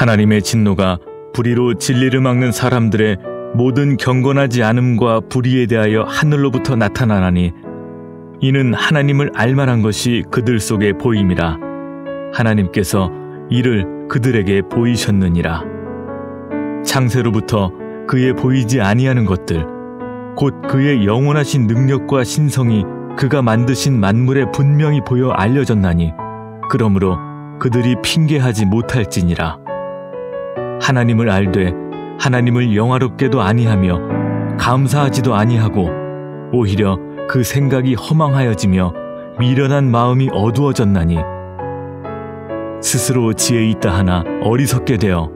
하나님의 진노가 불의로 진리를 막는 사람들의 모든 경건하지 않음과 불의에 대하여 하늘로부터 나타나나니 이는 하나님을 알만한 것이 그들 속에 보임이라 하나님께서 이를 그들에게 보이셨느니라 창세로부터 그의 보이지 아니하는 것들 곧 그의 영원하신 능력과 신성이 그가 만드신 만물에 분명히 보여 알려졌나니 그러므로 그들이 핑계하지 못할지니라. 하나님을 알되 하나님을 영화롭게도 아니하며 감사하지도 아니하고 오히려 그 생각이 허망하여지며 미련한 마음이 어두워졌나니 스스로 지혜 있다 하나 어리석게 되어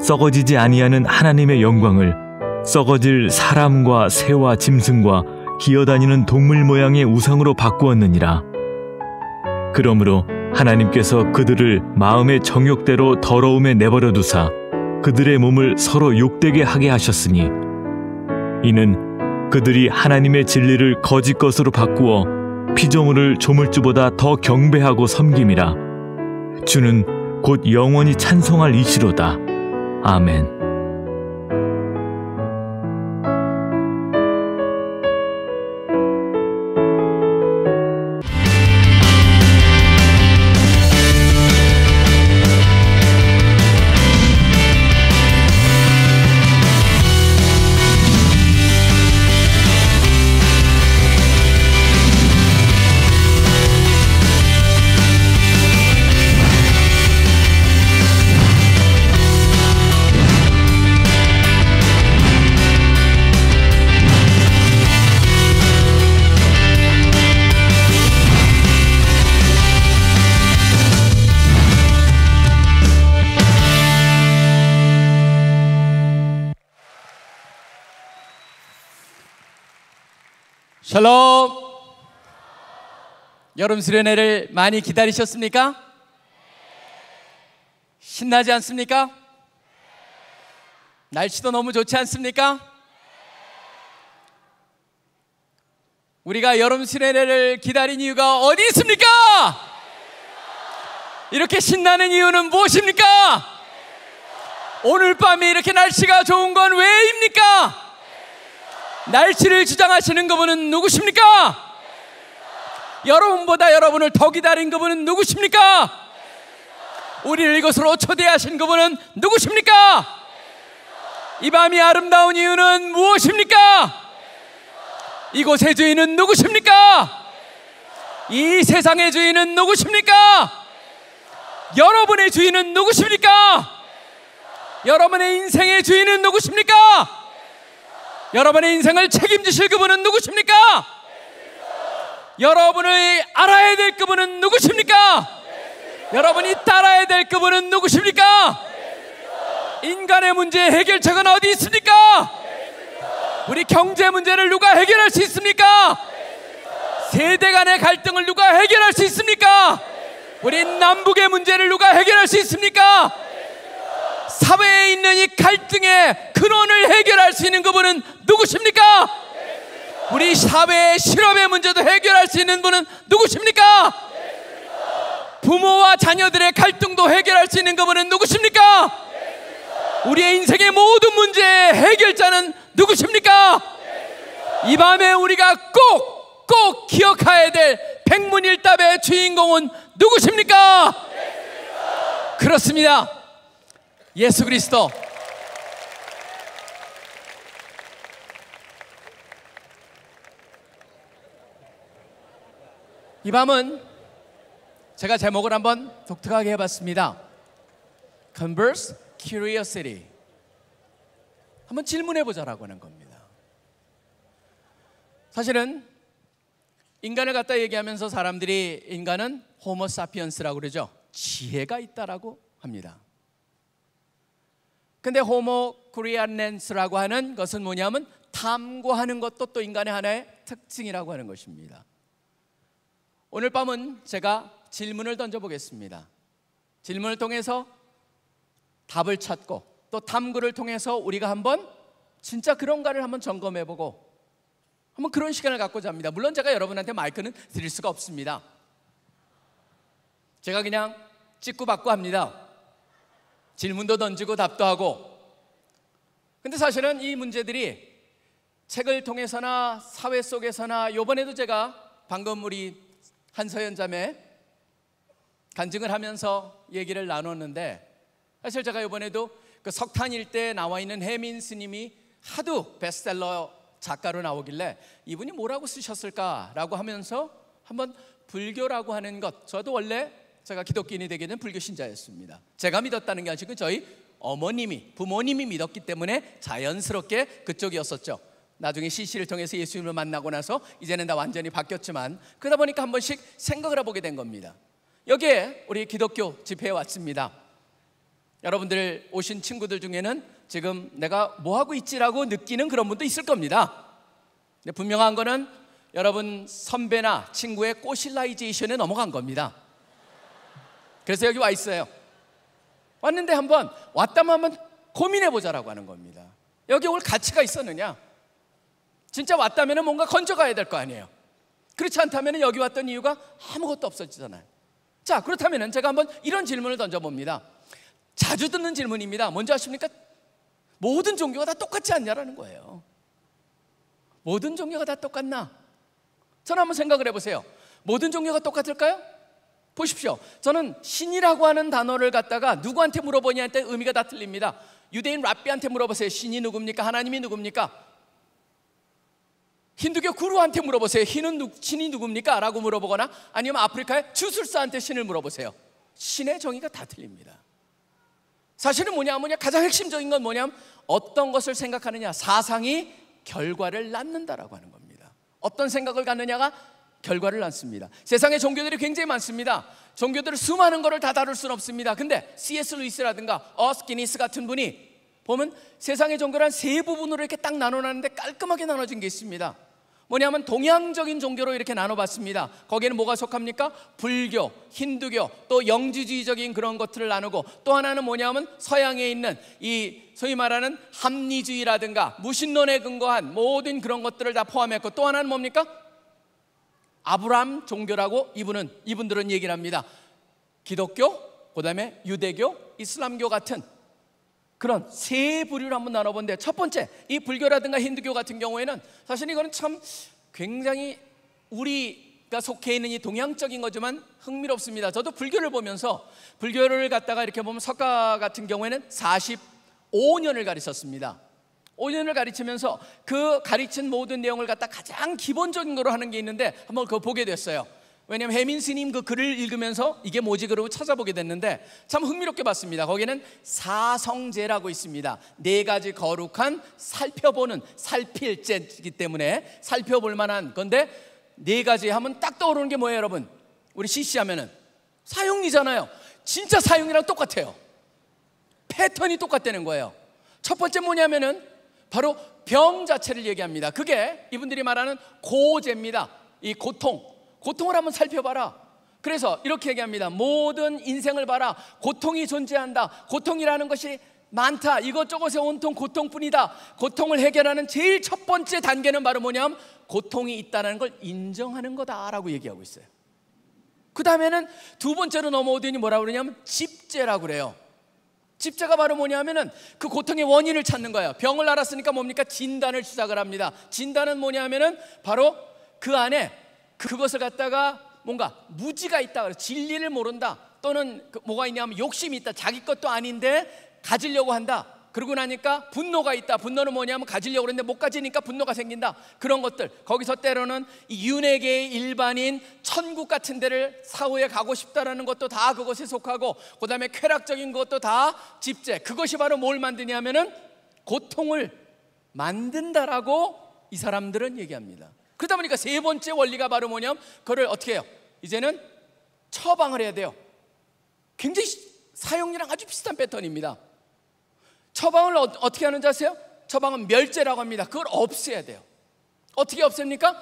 썩어지지 아니하는 하나님의 영광을 썩어질 사람과 새와 짐승과 기어다니는 동물 모양의 우상으로 바꾸었느니라. 그러므로 하나님께서 그들을 마음의 정욕대로 더러움에 내버려 두사 그들의 몸을 서로 욕되게 하게 하셨으니 이는 그들이 하나님의 진리를 거짓 것으로 바꾸어 피조물을 조물주보다 더 경배하고 섬김이라 주는 곧 영원히 찬송할 이시로다 아멘 샬롬! 여름 수련회를 많이 기다리셨습니까? 신나지 않습니까? 날씨도 너무 좋지 않습니까? 우리가 여름 수련회를 기다린 이유가 어디 있습니까? 이렇게 신나는 이유는 무엇입니까? 오늘 밤에 이렇게 날씨가 좋은 건 왜입니까? 날씨를 주장하시는 그분은 누구십니까? 여러분보다 여러분을 더 기다린 그분은 누구십니까? 우리를 이곳으로 초대하신 그분은 누구십니까? 이 밤이 아름다운 이유는 무엇입니까? 이곳의 주인은 누구십니까? 이 세상의 주인은 누구십니까? 여러분의 주인은 누구십니까? 여러분의 인생의 주인은 누구십니까? 여러분의 인생을 책임지실 그분은 누구십니까? 여러분의 알아야 될 그분은 누구십니까? 여러분이 따라야 될 그분은 누구십니까? 인간의 문제 해결책은 어디 있습니까? 우리 경제 문제를 누가 해결할 수 있습니까? 세대 간의 갈등을 누가 해결할 수 있습니까? 우리 남북의 문제를 누가 해결할 수 있습니까? 사회에 있는 이 갈등의 근원을 해결할 수 있는 그분은 누구십니까? 우리 사회의 실업의 문제도 해결할 수 있는 분은 누구십니까? 부모와 자녀들의 갈등도 해결할 수 있는 그분은 누구십니까? 우리의 인생의 모든 문제의 해결자는 누구십니까? 이 밤에 우리가 꼭 꼭 기억해야 될 백문일답의 주인공은 누구십니까? 그렇습니다. 예수 그리스도. 이 밤은 제가 제목을 한번 독특하게 해봤습니다. Converse Curiosity. 한번 질문해보자라고 하는 겁니다. 사실은 인간을 갖다 얘기하면서 사람들이 인간은 호모 사피언스라고 그러죠. 지혜가 있다라고 합니다. 근데 호모 쿠리안렌스라고 하는 것은 뭐냐면 탐구하는 것도 또 인간의 하나의 특징이라고 하는 것입니다. 오늘 밤은 제가 질문을 던져보겠습니다. 질문을 통해서 답을 찾고 또 탐구를 통해서 우리가 한번 진짜 그런가를 한번 점검해보고 한번 그런 시간을 갖고자 합니다. 물론 제가 여러분한테 마이크는 드릴 수가 없습니다. 제가 그냥 찍고 받고 합니다. 질문도 던지고 답도 하고. 근데 사실은 이 문제들이 책을 통해서나 사회 속에서나 요번에도 제가 방금 우리 한서연 자매 간증을 하면서 얘기를 나눴는데 사실 제가 요번에도 그 석탄일 때 나와 있는 해민 스님이 하도 베스트셀러 작가로 나오길래 이분이 뭐라고 쓰셨을까라고 하면서 한번 불교라고 하는 것 저도 원래 제가 기독교인이 되기는 불교 신자였습니다. 제가 믿었다는 게 아니고 저희 어머님이 부모님이 믿었기 때문에 자연스럽게 그쪽이었었죠. 나중에 CC를 통해서 예수님을 만나고 나서 이제는 다 완전히 바뀌었지만 그러다 보니까 한 번씩 생각을 해보게 된 겁니다. 여기에 우리 기독교 집회에 왔습니다. 여러분들 오신 친구들 중에는 지금 내가 뭐 하고 있지라고 느끼는 그런 분도 있을 겁니다. 분명한 거는 여러분 선배나 친구의 꼬실라이제이션에 넘어간 겁니다. 그래서 여기 와 있어요. 왔는데 한번 왔다면 한번 고민해 보자라고 하는 겁니다. 여기 올 가치가 있었느냐? 진짜 왔다면 뭔가 건져가야 될 거 아니에요. 그렇지 않다면 여기 왔던 이유가 아무것도 없어지잖아요. 자, 그렇다면 제가 한번 이런 질문을 던져봅니다. 자주 듣는 질문입니다. 뭔지 아십니까? 모든 종교가 다 똑같지 않냐라는 거예요. 모든 종교가 다 똑같나? 저는 한번 생각을 해보세요. 모든 종교가 똑같을까요? 보십시오. 저는 신이라고 하는 단어를 갖다가 누구한테 물어보냐에 따라 의미가 다 틀립니다. 유대인 랍비한테 물어보세요. 신이 누굽니까? 하나님이 누굽니까? 힌두교 구루한테 물어보세요. 신은 누, 신이 누굽니까? 라고 물어보거나 아니면 아프리카의 주술사한테 신을 물어보세요. 신의 정의가 다 틀립니다. 사실은 뭐냐 뭐냐 가장 핵심적인 건 뭐냐면 어떤 것을 생각하느냐 사상이 결과를 낳는다라고 하는 겁니다. 어떤 생각을 갖느냐가 결과를 낳습니다. 세상에 종교들이 굉장히 많습니다. 종교들을 수많은 것을 다 다룰 수는 없습니다. 근데 C.S. 루이스라든가 어스 키니스 같은 분이 보면 세상의 종교란 세 부분으로 이렇게 딱 나눠놨는데 깔끔하게 나눠진 게 있습니다. 뭐냐면 동양적인 종교로 이렇게 나눠봤습니다. 거기에는 뭐가 속합니까? 불교, 힌두교, 또 영지주의적인 그런 것들을 나누고 또 하나는 뭐냐면 서양에 있는 이 소위 말하는 합리주의라든가 무신론에 근거한 모든 그런 것들을 다 포함했고 또 하나는 뭡니까? 아브라함 종교라고 이분은 이분들은 얘기를 합니다. 기독교, 그다음에 유대교, 이슬람교 같은 그런 세 부류를 한번 나눠본데 첫 번째 이 불교라든가 힌두교 같은 경우에는 사실 이거는 참 굉장히 우리가 속해 있는 이 동양적인 거지만 흥미롭습니다. 저도 불교를 보면서 불교를 갖다가 이렇게 보면 석가 같은 경우에는 45년을 가르쳤습니다. 5년을 가르치면서 그 가르친 모든 내용을 갖다 가장 기본적인 거로 하는 게 있는데 한번 그거 보게 됐어요. 왜냐하면 해민 스님 그 글을 읽으면서 이게 뭐지 그러고 찾아보게 됐는데 참 흥미롭게 봤습니다. 거기는 사성제라고 있습니다. 네 가지 거룩한 살펴보는 살필제이기 때문에 살펴볼 만한 건데 네 가지 하면 딱 떠오르는 게 뭐예요, 여러분? 우리 CC 하면은 사형이잖아요. 진짜 사형이랑 똑같아요. 패턴이 똑같다는 거예요. 첫 번째 뭐냐면은 바로 병 자체를 얘기합니다. 그게 이분들이 말하는 고제입니다. 이 고통. 고통을 한번 살펴봐라. 그래서 이렇게 얘기합니다. 모든 인생을 봐라. 고통이 존재한다. 고통이라는 것이 많다. 이것저것에 온통 고통뿐이다. 고통을 해결하는 제일 첫 번째 단계는 바로 뭐냐면 고통이 있다는 걸 인정하는 거다라고 얘기하고 있어요. 그 다음에는 두 번째로 넘어오더니 뭐라 그러냐면 집제라고 그래요. 집자가 바로 뭐냐면은 그 고통의 원인을 찾는 거예요. 병을 알았으니까 뭡니까? 진단을 시작을 합니다. 진단은 뭐냐면은 바로 그 안에 그, 그것을 갖다가 뭔가 무지가 있다. 그래서 진리를 모른다. 또는 그 뭐가 있냐면 욕심이 있다. 자기 것도 아닌데 가지려고 한다. 그러고 나니까 분노가 있다. 분노는 뭐냐면 가지려고 그랬는데못 가지니까 분노가 생긴다. 그런 것들. 거기서 때로는 이 윤회계의 일반인 천국 같은 데를 사후에 가고 싶다라는 것도 다 그것에 속하고 그다음에 쾌락적인 것도 다 집재. 그것이 바로 뭘 만드냐면은 고통을 만든다라고 이 사람들은 얘기합니다. 그러다 보니까 세 번째 원리가 바로 뭐냐면 그를 어떻게 해요? 이제는 처방을 해야 돼요. 굉장히 사용이랑 아주 비슷한 패턴입니다. 처방을 어, 떻게 하는지 아세요? 처방은 멸제라고 합니다. 그걸 없애야 돼요. 어떻게 없습니까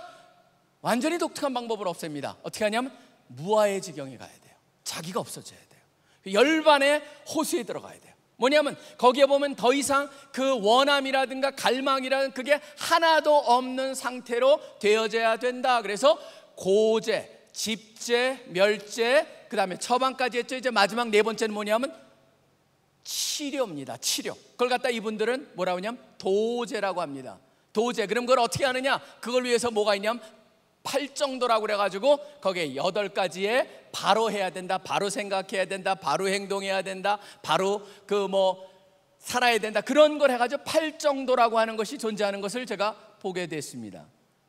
완전히 독특한 방법을 없앱니다. 어떻게 하냐면 무아의 지경에 가야 돼요. 자기가 없어져야 돼요. 열반의 호수에 들어가야 돼요. 뭐냐면 거기에 보면 더 이상 그 원함이라든가 갈망이라든 그게 하나도 없는 상태로 되어져야 된다. 그래서 고제, 집제, 멸제, 그 다음에 처방까지 했죠. 이제 마지막 네 번째는 뭐냐면 치료입니다. 치료. 그걸 갖다 이분들은 뭐라고 하냐면 도제라고 합니다. 도제. 그럼 그걸 어떻게 하느냐? 그걸 위해서 뭐가 있냐면 팔정도라고 그래가지고 거기에 여덟 가지에 바로 해야 된다, 바로 생각해야 된다, 바로 행동해야 된다, 바로 그 뭐 살아야 된다 그런 걸 해가지고 팔정도라고 하는 것이 존재하는 것을 제가 보게 됐습니다.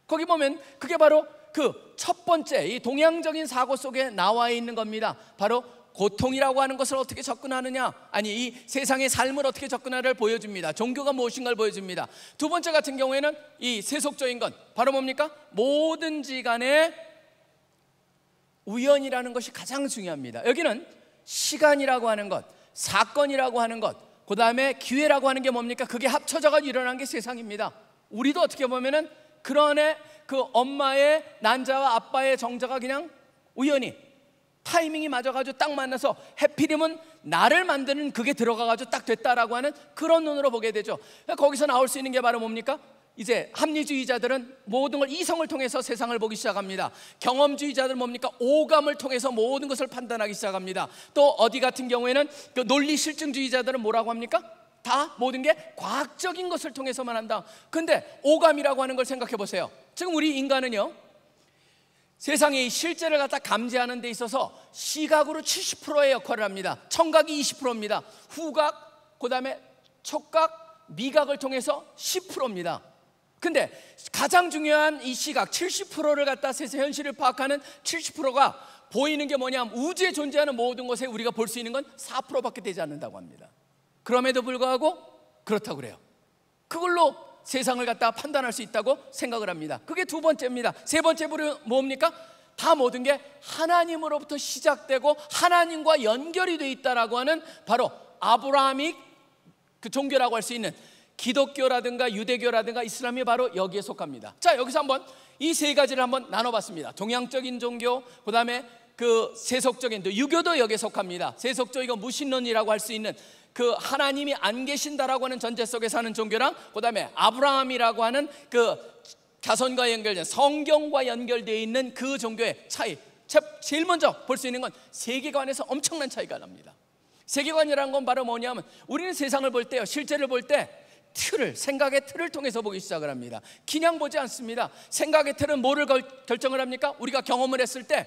거기 보면 그게 바로 그 첫 번째 이 동양적인 사고 속에 나와 있는 겁니다. 바로 고통이라고 하는 것을 어떻게 접근하느냐 아니 이 세상의 삶을 어떻게 접근하를 보여줍니다 종교가 무엇인가를 보여줍니다 두 번째 같은 경우에는 이 세속적인 건 바로 뭡니까? 뭐든지 간에 우연이라는 것이 가장 중요합니다 여기는 시간이라고 하는 것 사건이라고 하는 것그 다음에 기회라고 하는 게 뭡니까? 그게 합쳐져가 일어난 게 세상입니다 우리도 어떻게 보면은 그런 애그 엄마의 난자와 아빠의 정자가 그냥 우연히 타이밍이 맞아가지고 딱 만나서 해피림은 나를 만드는 그게 들어가가지고 딱 됐다라고 하는 그런 눈으로 보게 되죠. 거기서 나올 수 있는 게 바로 뭡니까? 이제 합리주의자들은 모든 걸 이성을 통해서 세상을 보기 시작합니다. 경험주의자들 뭡니까? 오감을 통해서 모든 것을 판단하기 시작합니다. 또 어디 같은 경우에는 그 논리 실증주의자들은 뭐라고 합니까? 다 모든 게 과학적인 것을 통해서만 한다. 근데 오감이라고 하는 걸 생각해 보세요. 지금 우리 인간은요. 세상의 실제를 갖다 감지하는 데 있어서 시각으로 70%의 역할을 합니다. 청각이 20%입니다. 후각, 그 다음에 촉각, 미각을 통해서 10%입니다. 근데 가장 중요한 이 시각 70%를 갖다 세상 현실을 파악하는 70%가 보이는 게 뭐냐면 우주에 존재하는 모든 것에 우리가 볼 수 있는 건 4%밖에 되지 않는다고 합니다. 그럼에도 불구하고 그렇다고 그래요. 그걸로 세상을 갖다 판단할 수 있다고 생각을 합니다. 그게 두 번째입니다. 세 번째 부류 뭡니까? 다 모든 게 하나님으로부터 시작되고 하나님과 연결이 돼 있다라고 하는 바로 아브라함이 그 종교라고 할 수 있는 기독교라든가 유대교라든가 이슬람이 바로 여기에 속합니다. 자, 여기서 한번 이 세 가지를 한번 나눠봤습니다. 동양적인 종교, 그 다음에 그 세속적인 또 유교도 여기에 속합니다. 세속적이고 무신론이라고 할 수 있는 그 하나님이 안 계신다라고 하는 전제 속에 사는 종교랑 그다음에 아브라함이라고 하는 그 자손과 연결된 성경과 연결되어 있는 그 종교의 차이 제일 먼저 볼 수 있는 건 세계관에서 엄청난 차이가 납니다 세계관이라는 건 바로 뭐냐면 우리는 세상을 볼 때요 실제를 볼 때 틀을 생각의 틀을 통해서 보기 시작을 합니다. 그냥 보지 않습니다. 생각의 틀은 뭐를 걸, 결정을 합니까? 우리가 경험을 했을 때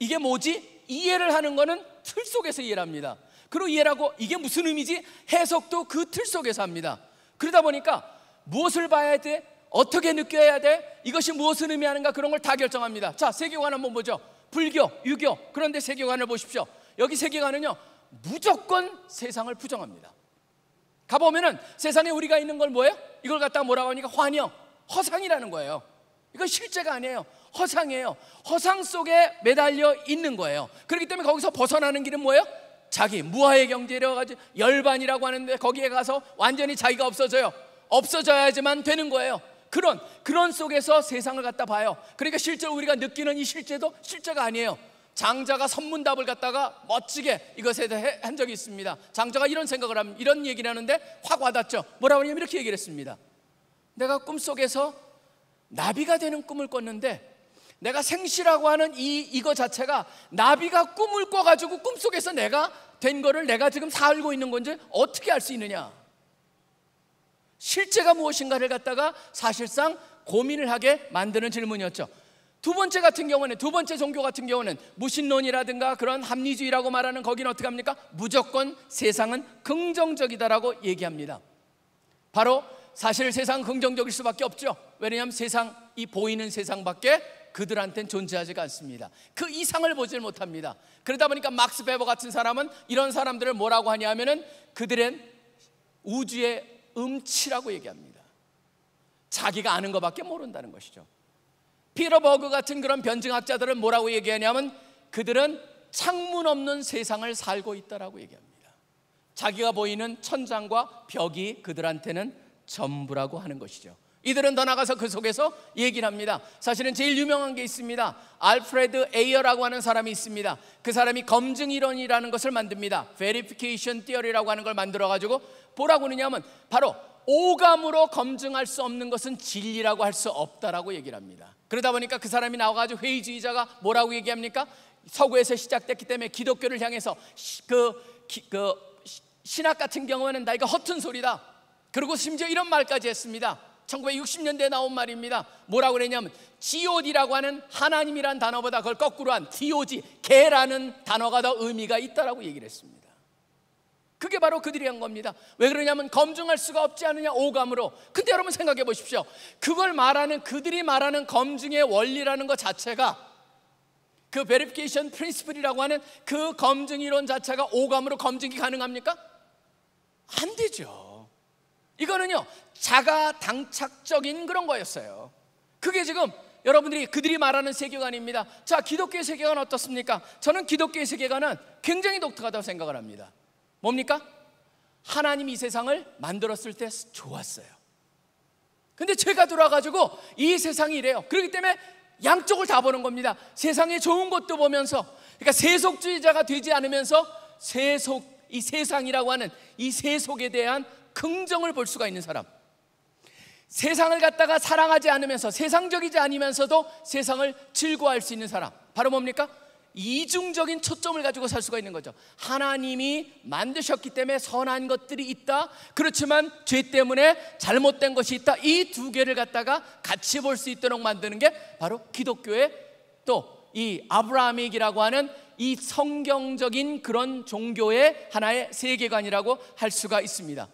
이게 뭐지? 이해를 하는 거는 틀 속에서 이해를 합니다. 그리고 이해라고 이게 무슨 의미지? 해석도 그 틀 속에서 합니다. 그러다 보니까 무엇을 봐야 돼? 어떻게 느껴야 돼? 이것이 무엇을 의미하는가 그런 걸 다 결정합니다. 자, 세계관 한번 보죠. 불교, 유교. 그런데 세계관을 보십시오. 여기 세계관은요. 무조건 세상을 부정합니다. 가보면은 세상에 우리가 있는 걸 뭐예요? 이걸 갖다 뭐라고 하니까 환영, 허상이라는 거예요. 이건 실제가 아니에요. 허상이에요. 허상 속에 매달려 있는 거예요. 그렇기 때문에 거기서 벗어나는 길은 뭐예요? 자기 무화의 경제라고 가지 열반이라고 하는데 거기에 가서 완전히 자기가 없어져요. 없어져야지만 되는 거예요. 그런 그런 속에서 세상을 갖다 봐요. 그러니까 실제로 우리가 느끼는 이 실제도 실제가 아니에요. 장자가 선문답을 갖다가 멋지게 이것에 대해 한 적이 있습니다. 장자가 이런 생각을 하면 이런 얘기를 하는데 확 와닿죠. 뭐라고 하냐면 이렇게 얘기를 했습니다. 내가 꿈속에서 나비가 되는 꿈을 꿨는데 내가 생시라고 하는 이 이거 자체가 나비가 꿈을 꿔 가지고 꿈속에서 내가 된 거를 내가 지금 살고 있는 건지 어떻게 알 수 있느냐? 실제가 무엇인가를 갖다가 사실상 고민을 하게 만드는 질문이었죠. 두 번째 같은 경우는 두 번째 종교 같은 경우는 무신론이라든가 그런 합리주의라고 말하는 거기는 어떻게 합니까? 무조건 세상은 긍정적이다라고 얘기합니다. 바로 사실 세상 긍정적일 수밖에 없죠. 왜냐하면 세상 이 보이는 세상밖에 그들한테는 존재하지가 않습니다. 그 이상을 보질 못합니다. 그러다 보니까 막스 베버 같은 사람은 이런 사람들을 뭐라고 하냐면은 그들은 우주의 음치라고 얘기합니다. 자기가 아는 것밖에 모른다는 것이죠. 피러버그 같은 그런 변증학자들은 뭐라고 얘기하냐면 그들은 창문 없는 세상을 살고 있다라고 얘기합니다. 자기가 보이는 천장과 벽이 그들한테는 전부라고 하는 것이죠. 이들은 더 나가서 그 속에서 얘기를 합니다. 사실은 제일 유명한 게 있습니다. 알프레드 에이어라고 하는 사람이 있습니다. 그 사람이 검증 이론이라는 것을 만듭니다. verification theory라고 하는 걸 만들어 가지고 뭐라고 하느냐면 바로 오감으로 검증할 수 없는 것은 진리라고 할 수 없다라고 얘기를 합니다. 그러다 보니까 그 사람이 나와가지고 회의주의자가 뭐라고 얘기합니까? 서구에서 시작됐기 때문에 기독교를 향해서 그, 그 신학 같은 경우에는 나 이거 허튼 소리다. 그리고 심지어 이런 말까지 했습니다. 1960년대에 나온 말입니다. 뭐라고 그랬냐면 g o d 라고 하는 하나님이란 단어보다 그걸 거꾸로 한 god, 개라는 단어가 더 의미가 있다라고 얘기를 했습니다. 그게 바로 그들이 한 겁니다. 왜 그러냐면 검증할 수가 없지 않느냐 오감으로. 근데 여러분 생각해 보십시오. 그걸 말하는 그들이 말하는 검증의 원리라는 것 자체가 그 베리피케이션 프린시플이라고 하는 그 검증 이론 자체가 오감으로 검증이 가능합니까? 안 되죠. 이거는요, 자가 당착적인 그런 거였어요. 그게 지금 여러분들이 그들이 말하는 세계관입니다. 자, 기독교의 세계관 어떻습니까? 저는 기독교의 세계관은 굉장히 독특하다고 생각을 합니다. 뭡니까? 하나님 이 세상을 만들었을 때 좋았어요. 근데 제가 들어와가지고 이 세상이 이래요. 그렇기 때문에 양쪽을 다 보는 겁니다. 세상의 좋은 것도 보면서, 그러니까 세속주의자가 되지 않으면서 세속, 이 세상이라고 하는 이 세속에 대한 긍정을 볼 수가 있는 사람. 세상을 갖다가 사랑하지 않으면서 세상적이지 않으면서도 세상을 즐거워할 수 있는 사람. 바로 뭡니까? 이중적인 초점을 가지고 살 수가 있는 거죠. 하나님이 만드셨기 때문에 선한 것들이 있다. 그렇지만 죄 때문에 잘못된 것이 있다. 이 두 개를 갖다가 같이 볼 수 있도록 만드는 게 바로 기독교의 또 이 아브라함이라고 하는 이 성경적인 그런 종교의 하나의 세계관이라고 할 수가 있습니다.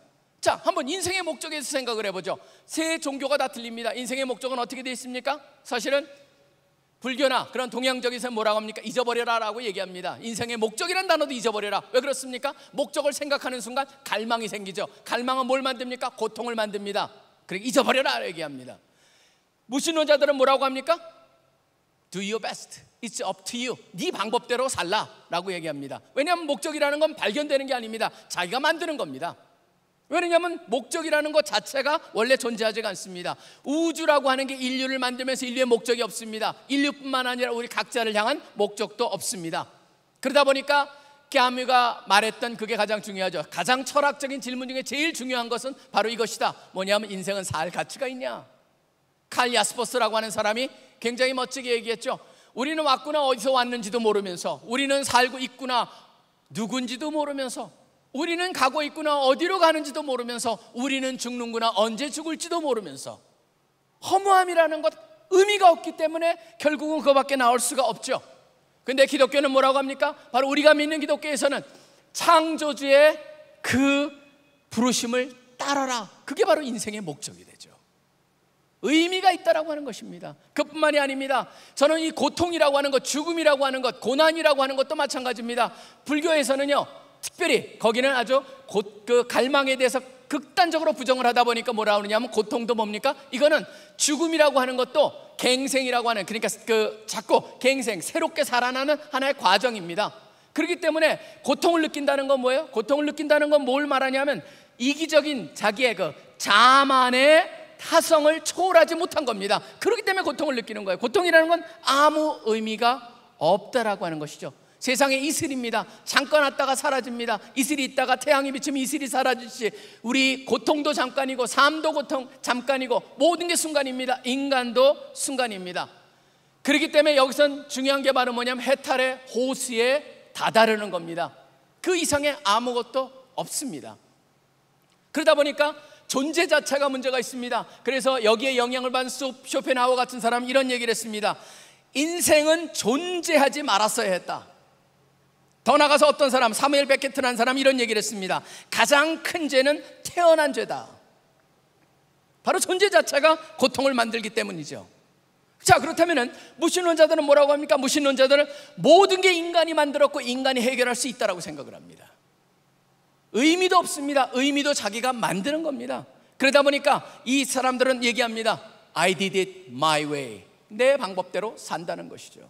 자, 한번 인생의 목적에서 대해 생각을 해보죠. 세 종교가 다 틀립니다. 인생의 목적은 어떻게 되어 있습니까? 사실은 불교나 그런 동양적인 사 뭐라고 합니까? 잊어버려라라고 얘기합니다. 인생의 목적이란 단어도 잊어버려라. 왜 그렇습니까? 목적을 생각하는 순간 갈망이 생기죠. 갈망은 뭘 만듭니까? 고통을 만듭니다. 그래 잊어버려라 얘기합니다. 무신론자들은 뭐라고 합니까? Do your best. It's up to you. 네 방법대로 살라라고 얘기합니다. 왜냐하면 목적이라는 건 발견되는 게 아닙니다. 자기가 만드는 겁니다. 왜냐하면 목적이라는 것 자체가 원래 존재하지가 않습니다. 우주라고 하는 게 인류를 만들면서 인류의 목적이 없습니다. 인류뿐만 아니라 우리 각자를 향한 목적도 없습니다. 그러다 보니까 깨아미가 말했던 그게 가장 중요하죠. 가장 철학적인 질문 중에 제일 중요한 것은 바로 이것이다. 뭐냐면 인생은 살 가치가 있냐? 칼 야스퍼스라고 하는 사람이 굉장히 멋지게 얘기했죠. 우리는 왔구나 어디서 왔는지도 모르면서 우리는 살고 있구나 누군지도 모르면서 우리는 가고 있구나 어디로 가는지도 모르면서 우리는 죽는구나 언제 죽을지도 모르면서 허무함이라는 것 의미가 없기 때문에 결국은 그밖에 나올 수가 없죠. 근데 기독교는 뭐라고 합니까? 바로 우리가 믿는 기독교에서는 창조주의 그 부르심을 따라라. 그게 바로 인생의 목적이 되죠. 의미가 있다라고 하는 것입니다. 그뿐만이 아닙니다. 저는 이 고통이라고 하는 것, 죽음이라고 하는 것, 고난이라고 하는 것도 마찬가지입니다. 불교에서는요. 특별히 거기는 아주 곧 그 갈망에 대해서 극단적으로 부정을 하다 보니까 뭐라 하느냐 하면 고통도 뭡니까? 이거는 죽음이라고 하는 것도 갱생이라고 하는 그러니까 그 자꾸 갱생 새롭게 살아나는 하나의 과정입니다. 그렇기 때문에 고통을 느낀다는 건 뭐예요? 고통을 느낀다는 건 뭘 말하냐면 이기적인 자기의 그 자만의 타성을 초월하지 못한 겁니다. 그렇기 때문에 고통을 느끼는 거예요. 고통이라는 건 아무 의미가 없다라고 하는 것이죠. 세상에 이슬입니다. 잠깐 왔다가 사라집니다. 이슬이 있다가 태양이 비치면 이슬이 사라지지 우리 고통도 잠깐이고 삶도 고통 잠깐이고 모든 게 순간입니다. 인간도 순간입니다. 그렇기 때문에 여기선 중요한 게 바로 뭐냐면 해탈의 호수에 다다르는 겁니다. 그 이상의 아무것도 없습니다. 그러다 보니까 존재 자체가 문제가 있습니다. 그래서 여기에 영향을 받은 쇼펜하우 같은 사람 이런 얘기를 했습니다. 인생은 존재하지 말았어야 했다. 더 나가서 어떤 사람, 사무엘 베케트라는 사람 이런 얘기를 했습니다. 가장 큰 죄는 태어난 죄다. 바로 존재 자체가 고통을 만들기 때문이죠. 자, 그렇다면 무신론자들은 뭐라고 합니까? 무신론자들은 모든 게 인간이 만들었고 인간이 해결할 수 있다라고 생각을 합니다. 의미도 없습니다. 의미도 자기가 만드는 겁니다. 그러다 보니까 이 사람들은 얘기합니다. I did it my way. 내 방법대로 산다는 것이죠.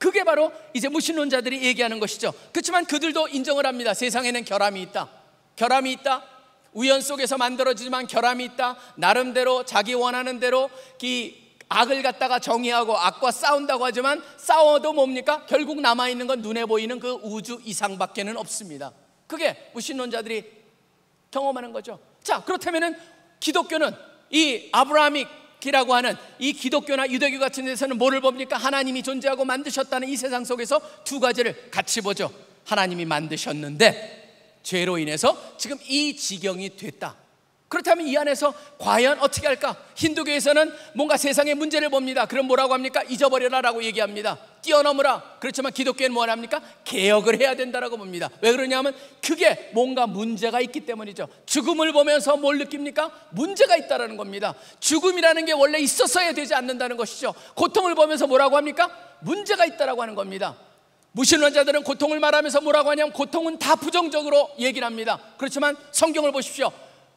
그게 바로 이제 무신론자들이 얘기하는 것이죠. 그렇지만 그들도 인정을 합니다. 세상에는 결함이 있다. 결함이 있다. 우연 속에서 만들어지지만 결함이 있다. 나름대로 자기 원하는 대로 이 악을 갖다가 정의하고 악과 싸운다고 하지만 싸워도 뭡니까? 결국 남아 있는 건 눈에 보이는 그 우주 이상밖에는 없습니다. 그게 무신론자들이 경험하는 거죠. 자, 그렇다면은 기독교는 이 아브라함이 기라고 하는 이 기독교나 유대교 같은 데서는 뭐를 봅니까? 하나님이 존재하고 만드셨다는 이 세상 속에서 두 가지를 같이 보죠. 하나님이 만드셨는데 죄로 인해서 지금 이 지경이 됐다. 그렇다면 이 안에서 과연 어떻게 할까? 힌두교에서는 뭔가 세상의 문제를 봅니다. 그럼 뭐라고 합니까? 잊어버려라 라고 얘기합니다. 뛰어넘으라. 그렇지만 기독교는 뭐 합니까? 개혁을 해야 된다라고 봅니다. 왜 그러냐면 그게 뭔가 문제가 있기 때문이죠. 죽음을 보면서 뭘 느낍니까? 문제가 있다라는 겁니다. 죽음이라는 게 원래 있었어야 되지 않는다는 것이죠. 고통을 보면서 뭐라고 합니까? 문제가 있다라고 하는 겁니다. 무신론자들은 고통을 말하면서 뭐라고 하냐면 고통은 다 부정적으로 얘기를 합니다. 그렇지만 성경을 보십시오.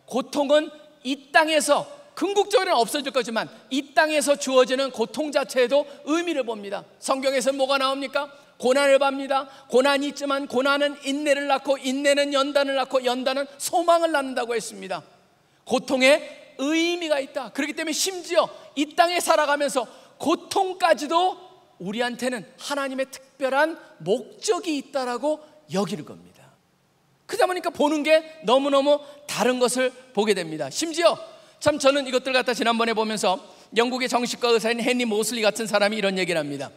고통은 이 땅에서 궁극적으로는 없어질 거지만 이 땅에서 주어지는 고통 자체에도 의미를 봅니다. 성경에서 뭐가 나옵니까? 고난을 봅니다. 고난이 있지만 고난은 인내를 낳고 인내는 연단을 낳고 연단은 소망을 낳는다고 했습니다. 고통에 의미가 있다. 그렇기 때문에 심지어 이 땅에 살아가면서 고통까지도 우리한테는 하나님의 특별한 목적이 있다라고 여기는 겁니다. 그러다 보니까 보는 게 너무너무 다른 것을 보게 됩니다. 심지어 참 저는 이것들 갖다 지난번에 보면서 영국의 정신과 의사인 헨리 모슬리 같은 사람이 이런 얘기를 합니다.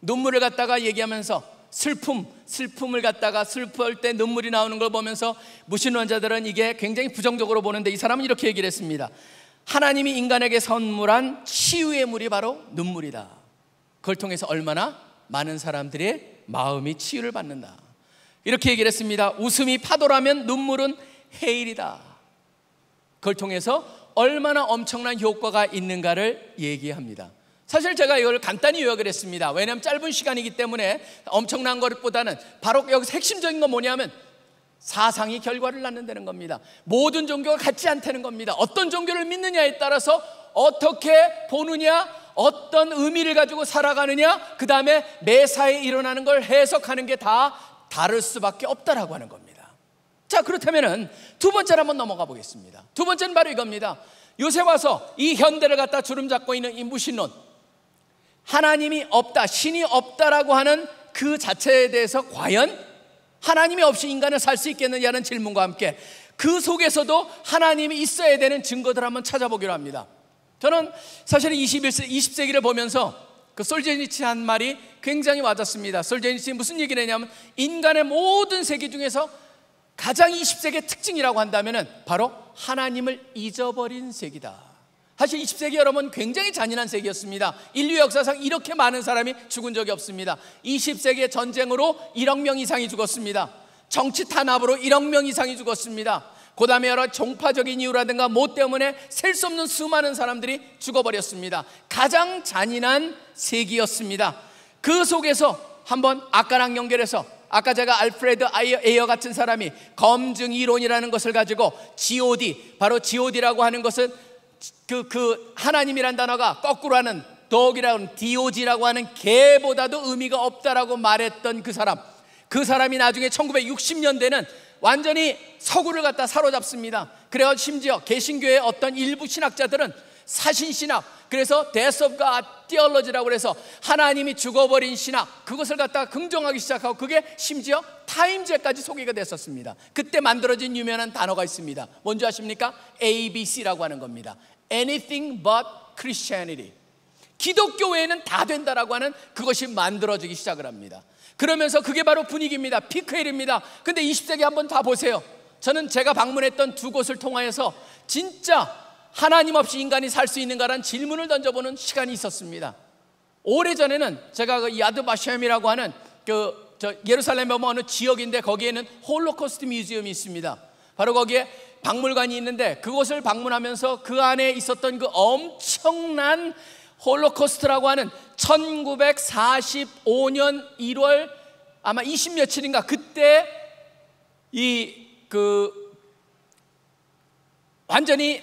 눈물을 갖다가 얘기하면서 슬픔, 슬픔을 갖다가 슬퍼할 때 눈물이 나오는 걸 보면서 무신론자들은 이게 굉장히 부정적으로 보는데 이 사람은 이렇게 얘기를 했습니다. 하나님이 인간에게 선물한 치유의 물이 바로 눈물이다. 그걸 통해서 얼마나 많은 사람들의 마음이 치유를 받는다. 이렇게 얘기를 했습니다. 웃음이 파도라면 눈물은 해일이다. 그걸 통해서 얼마나 엄청난 효과가 있는가를 얘기합니다. 사실 제가 이걸 간단히 요약을 했습니다. 왜냐하면 짧은 시간이기 때문에 엄청난 것보다는 바로 여기서 핵심적인 건 뭐냐면 사상이 결과를 낳는다는 겁니다. 모든 종교가 같지 않다는 겁니다. 어떤 종교를 믿느냐에 따라서 어떻게 보느냐, 어떤 의미를 가지고 살아가느냐, 그 다음에 매사에 일어나는 걸 해석하는 게 다 다를 수밖에 없다라고 하는 겁니다. 자, 그렇다면두 번째로 한번 넘어가 보겠습니다. 두 번째는 바로 이겁니다. 요새 와서 이 현대를 갖다 주름 잡고 있는 이 무신론. 하나님이 없다, 신이 없다라고 하는 그 자체에 대해서 과연 하나님이 없이 인간은 살 수 있겠느냐는 질문과 함께 그 속에서도 하나님이 있어야 되는 증거들 을 한번 찾아보기로 합니다. 저는 사실은 21세, 20세기를 보면서 그 솔제니치 한 말이 굉장히 와닿습니다. 솔제니치 무슨 얘기를 했냐면 인간의 모든 세계 중에서 가장 20세기의 특징이라고 한다면 바로 하나님을 잊어버린 세기다. 사실 20세기 여러분 굉장히 잔인한 세기였습니다. 인류 역사상 이렇게 많은 사람이 죽은 적이 없습니다. 20세기의 전쟁으로 1억 명 이상이 죽었습니다. 정치 탄압으로 1억 명 이상이 죽었습니다. 그 다음에 여러 종파적인 이유라든가 뭐 때문에 셀 수 없는 수많은 사람들이 죽어버렸습니다. 가장 잔인한 세기였습니다. 그 속에서 한번 아까랑 연결해서 아까 제가 알프레드 에어 같은 사람이 검증 이론이라는 것을 가지고 god 바로 god라고 하는 것은 그, 그 하나님이란 단어가 거꾸로 하는 독이라는 dog라고 하는 개보다도 의미가 없다라고 말했던 그 사람 그 사람이 나중에 1960년대는 완전히 서구를 갖다 사로잡습니다 그래서 심지어 개신교의 어떤 일부 신학자들은 사신신학 그래서 death of God theology라고 해서 하나님이 죽어버린 신학 그것을 갖다가 긍정하기 시작하고 그게 심지어 타임제까지 소개가 됐었습니다. 그때 만들어진 유명한 단어가 있습니다. 뭔지 아십니까? ABC라고 하는 겁니다. Anything but Christianity. 기독교 외에는 다 된다라고 하는 그것이 만들어지기 시작을 합니다. 그러면서 그게 바로 분위기입니다. 피크헬입니다. 근데 20세기 한번 다 보세요. 저는 제가 방문했던 두 곳을 통하여서 진짜 하나님 없이 인간이 살 수 있는가라는 질문을 던져보는 시간이 있었습니다. 오래전에는 제가 그 야드바셈이라고 하는 그 예루살렘 보면 어느 지역인데 거기에는 홀로코스트 뮤지엄이 있습니다. 바로 거기에 박물관이 있는데 그곳을 방문하면서 그 안에 있었던 그 엄청난 홀로코스트라고 하는 1945년 1월 아마 20 며칠인가 그때 이 그 완전히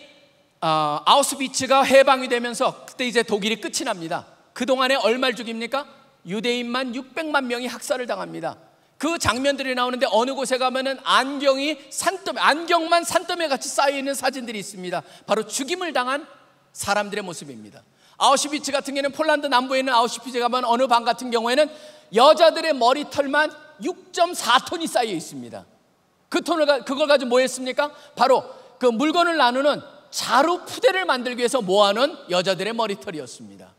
아, 아우스비츠가 해방이 되면서 그때 이제 독일이 끝이 납니다. 그동안에 얼마를 죽입니까? 유대인만 600만 명이 학살을 당합니다. 그 장면들이 나오는데 어느 곳에 가면은 안경이 산더미, 안경만 산더미 같이 쌓여있는 사진들이 있습니다. 바로 죽임을 당한 사람들의 모습입니다. 아우슈비츠 같은 경우에는 폴란드 남부에 있는 아우슈비츠에 가면 어느 방 같은 경우에는 여자들의 머리털만 6.4톤이 쌓여 있습니다. 그 톤을, 그걸 가지고 뭐 했습니까? 바로 그 물건을 나누는 자루 푸대를 만들기 위해서 모아놓은 여자들의 머리털이었습니다.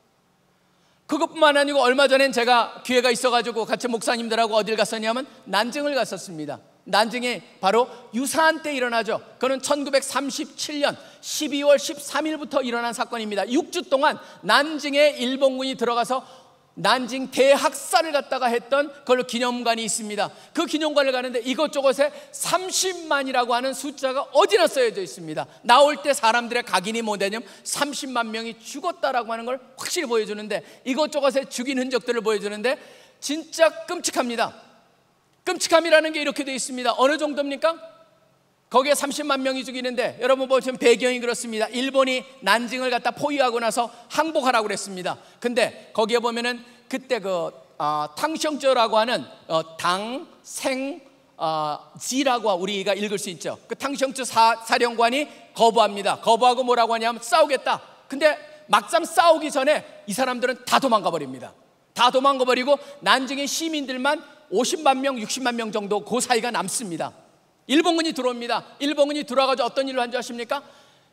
그것뿐만 아니고 얼마 전엔 제가 기회가 있어가지고 같이 목사님들하고 어딜 갔었냐면 난징을 갔었습니다. 난징에 바로 유사한 때 일어나죠. 그는 1937년 12월 13일부터 일어난 사건입니다. 6주 동안 난징에 일본군이 들어가서 난징 대학살을 갖다가 했던 걸로 기념관이 있습니다. 그 기념관을 가는데 이것저것에 30만이라고 하는 숫자가 어디나 써여져 있습니다. 나올 때 사람들의 각인이 뭐냐면 30만 명이 죽었다라고 하는 걸 확실히 보여주는데 이것저것에 죽인 흔적들을 보여주는데 진짜 끔찍합니다. 끔찍함이라는 게 이렇게 되어 있습니다. 어느 정도입니까? 거기에 30만 명이 죽이는데 여러분 보시면 뭐 배경이 그렇습니다. 일본이 난징을 갖다 포위하고 나서 항복하라고 그랬습니다. 근데 거기에 보면은 그때 그 어, 아, 탕성저라고 하는 어, 당생 어, 아, 지라고 우리가 읽을 수 있죠. 그 탕성저 사령관이 거부합니다. 거부하고 뭐라고 하냐면 싸우겠다. 근데 막상 싸우기 전에 이 사람들은 다 도망가 버립니다. 다 도망가 버리고 난징의 시민들만 50만 명, 60만 명 정도 그 사이가 남습니다. 일본군이 들어옵니다. 일본군이 들어와가지고 어떤 일을 한 줄 아십니까?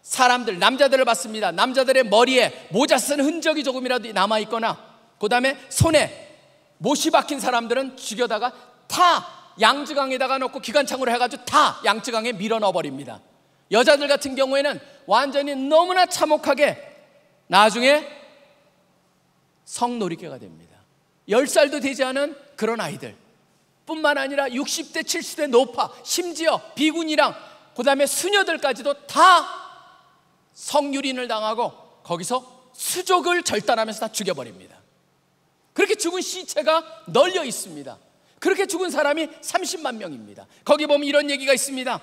사람들, 남자들을 봤습니다. 남자들의 머리에 모자 쓴 흔적이 조금이라도 남아있거나, 그 다음에 손에 못이 박힌 사람들은 죽여다가 다 양쯔강에다가 넣고 기관창으로 해가지고 다 양쯔강에 밀어 넣어버립니다. 여자들 같은 경우에는 완전히 너무나 참혹하게 나중에 성놀이개가 됩니다. 10살도 되지 않은 그런 아이들. 뿐만 아니라 60대, 70대 노파, 심지어 비군이랑 그 다음에 수녀들까지도 다 성유린을 당하고 거기서 수족을 절단하면서 다 죽여버립니다. 그렇게 죽은 시체가 널려 있습니다. 그렇게 죽은 사람이 30만 명입니다. 거기 보면 이런 얘기가 있습니다.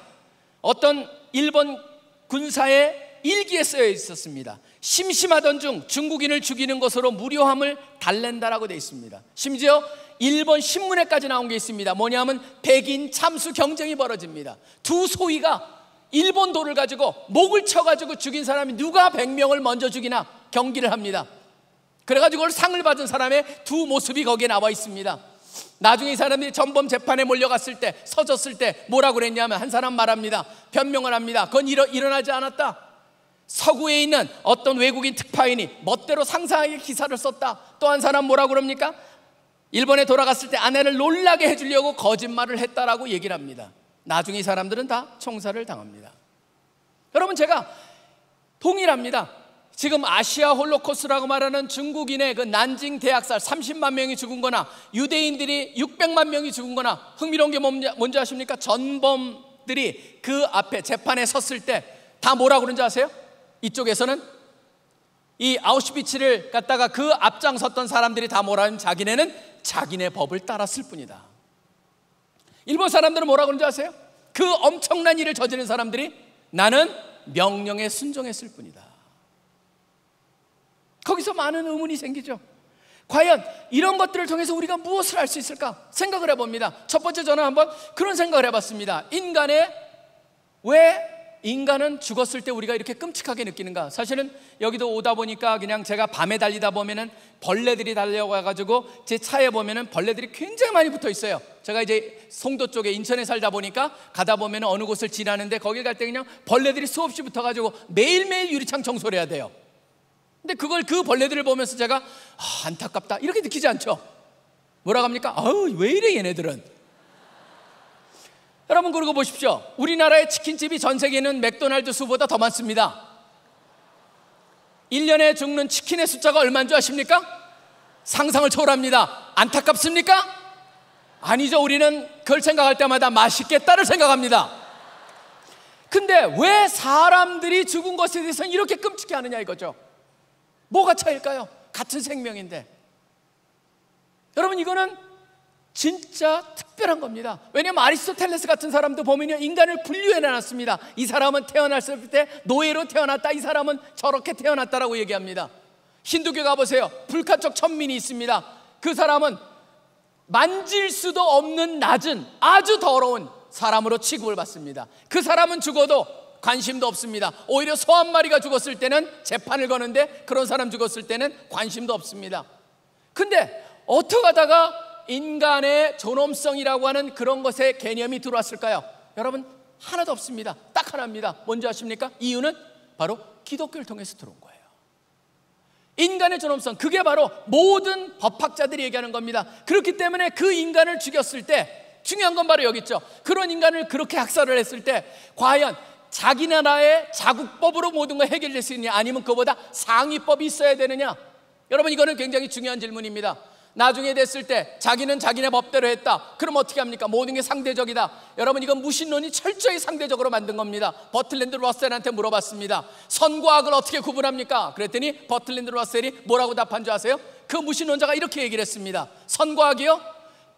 어떤 일본 군사의 일기에 쓰여 있었습니다. 심심하던 중 중국인을 죽이는 것으로 무료함을 달랜다라고 되어 있습니다. 심지어 일본 신문에까지 나온 게 있습니다. 뭐냐면 백인 참수 경쟁이 벌어집니다. 두 소위가 일본 돌을 가지고 목을 쳐가지고 죽인 사람이 누가 100명을 먼저 죽이나 경기를 합니다. 그래가지고 상을 받은 사람의 두 모습이 거기에 나와 있습니다. 나중에 이사람이 전범 재판에 몰려갔을 때 서졌을 때 뭐라고 그랬냐면 한 사람 말합니다. 변명을 합니다. 그건 일어, 일어나지 않았다. 서구에 있는 어떤 외국인 특파인이 멋대로 상상하게 기사를 썼다. 또 한 사람 뭐라 그럽니까? 일본에 돌아갔을 때 아내를 놀라게 해주려고 거짓말을 했다라고 얘기를 합니다. 나중에 사람들은 다 총살을 당합니다. 여러분 제가 동일합니다. 지금 아시아 홀로코스라고 말하는 중국인의 그 난징 대학살 30만 명이 죽은 거나 유대인들이 600만 명이 죽은 거나 흥미로운 게 뭔지 아십니까? 전범들이 그 앞에 재판에 섰을 때 다 뭐라 그런지 아세요? 이쪽에서는 이아우슈비치를 갖다가 그 앞장섰던 사람들이 다 뭐라는 자기네는 자기네 법을 따랐을 뿐이다. 일본 사람들은 뭐라 그러는지 아세요? 그 엄청난 일을 저지른 사람들이 나는 명령에 순종했을 뿐이다. 거기서 많은 의문이 생기죠. 과연 이런 것들을 통해서 우리가 무엇을 알수 있을까 생각을 해봅니다. 첫 번째 저는 한번 그런 생각을 해봤습니다. 인간의 왜 인간은 죽었을 때 우리가 이렇게 끔찍하게 느끼는가? 사실은 여기도 오다 보니까 그냥 제가 밤에 달리다 보면은 벌레들이 달려와가지고 제 차에 보면은 벌레들이 굉장히 많이 붙어 있어요. 제가 이제 송도 쪽에 인천에 살다 보니까 가다 보면은 어느 곳을 지나는데 거길 갈때 그냥 벌레들이 수없이 붙어가지고 매일매일 유리창 청소를 해야 돼요. 근데 그걸 그 벌레들을 보면서 제가 아, 안타깝다 이렇게 느끼지 않죠? 뭐라고 합니까? 아유왜 이래 얘네들은 여러분 그러고 보십시오. 우리나라의 치킨집이 전 세계는 맥도날드 수보다 더 많습니다. 1년에 죽는 치킨의 숫자가 얼마인 줄 아십니까? 상상을 초월합니다. 안타깝습니까? 아니죠. 우리는 그걸 생각할 때마다 맛있겠다를 생각합니다. 근데 왜 사람들이 죽은 것에 대해서 는 이렇게 끔찍해 하느냐 이거죠. 뭐가 차일까요? 같은 생명인데. 여러분, 이거는 진짜 특별한 겁니다. 왜냐하면 아리스토텔레스 같은 사람도 보면요 인간을 분류해 놨습니다. 이 사람은 태어났을 때 노예로 태어났다. 이 사람은 저렇게 태어났다라고 얘기합니다. 힌두교 가보세요. 불가적 천민이 있습니다. 그 사람은 만질 수도 없는 낮은 아주 더러운 사람으로 취급을 받습니다. 그 사람은 죽어도 관심도 없습니다. 오히려 소 한 마리가 죽었을 때는 재판을 거는데 그런 사람 죽었을 때는 관심도 없습니다. 근데 어떻게 하다가 인간의 존엄성이라고 하는 그런 것의 개념이 들어왔을까요? 여러분 하나도 없습니다. 딱 하나입니다. 뭔지 아십니까? 이유는 바로 기독교를 통해서 들어온 거예요. 인간의 존엄성 그게 바로 모든 법학자들이 얘기하는 겁니다. 그렇기 때문에 그 인간을 죽였을 때 중요한 건 바로 여기 있죠. 그런 인간을 그렇게 학살을 했을 때 과연 자기 나라의 자국법으로 모든 걸 해결될 수 있느냐 아니면 그보다 상위법이 있어야 되느냐 여러분 이거는 굉장히 중요한 질문입니다. 나중에 됐을 때 자기는 자기네 법대로 했다. 그럼 어떻게 합니까? 모든 게 상대적이다. 여러분 이건 무신론이 철저히 상대적으로 만든 겁니다. 버틀랜드 러셀한테 물어봤습니다. 선과 악을 어떻게 구분합니까? 그랬더니 버틀랜드 러셀이 뭐라고 답한 줄 아세요? 그 무신론자가 이렇게 얘기를 했습니다. 선과 악이요?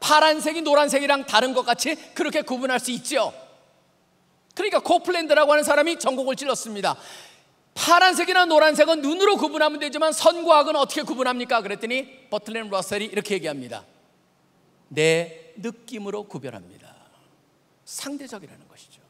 파란색이 노란색이랑 다른 것 같이 그렇게 구분할 수있죠 그러니까 코플랜드라고 하는 사람이 전곡을 찔렀습니다. 파란색이나 노란색은 눈으로 구분하면 되지만 선과 악은 어떻게 구분합니까? 그랬더니 버틀렌 러셀이 이렇게 얘기합니다. 내 느낌으로 구별합니다. 상대적이라는 것이죠.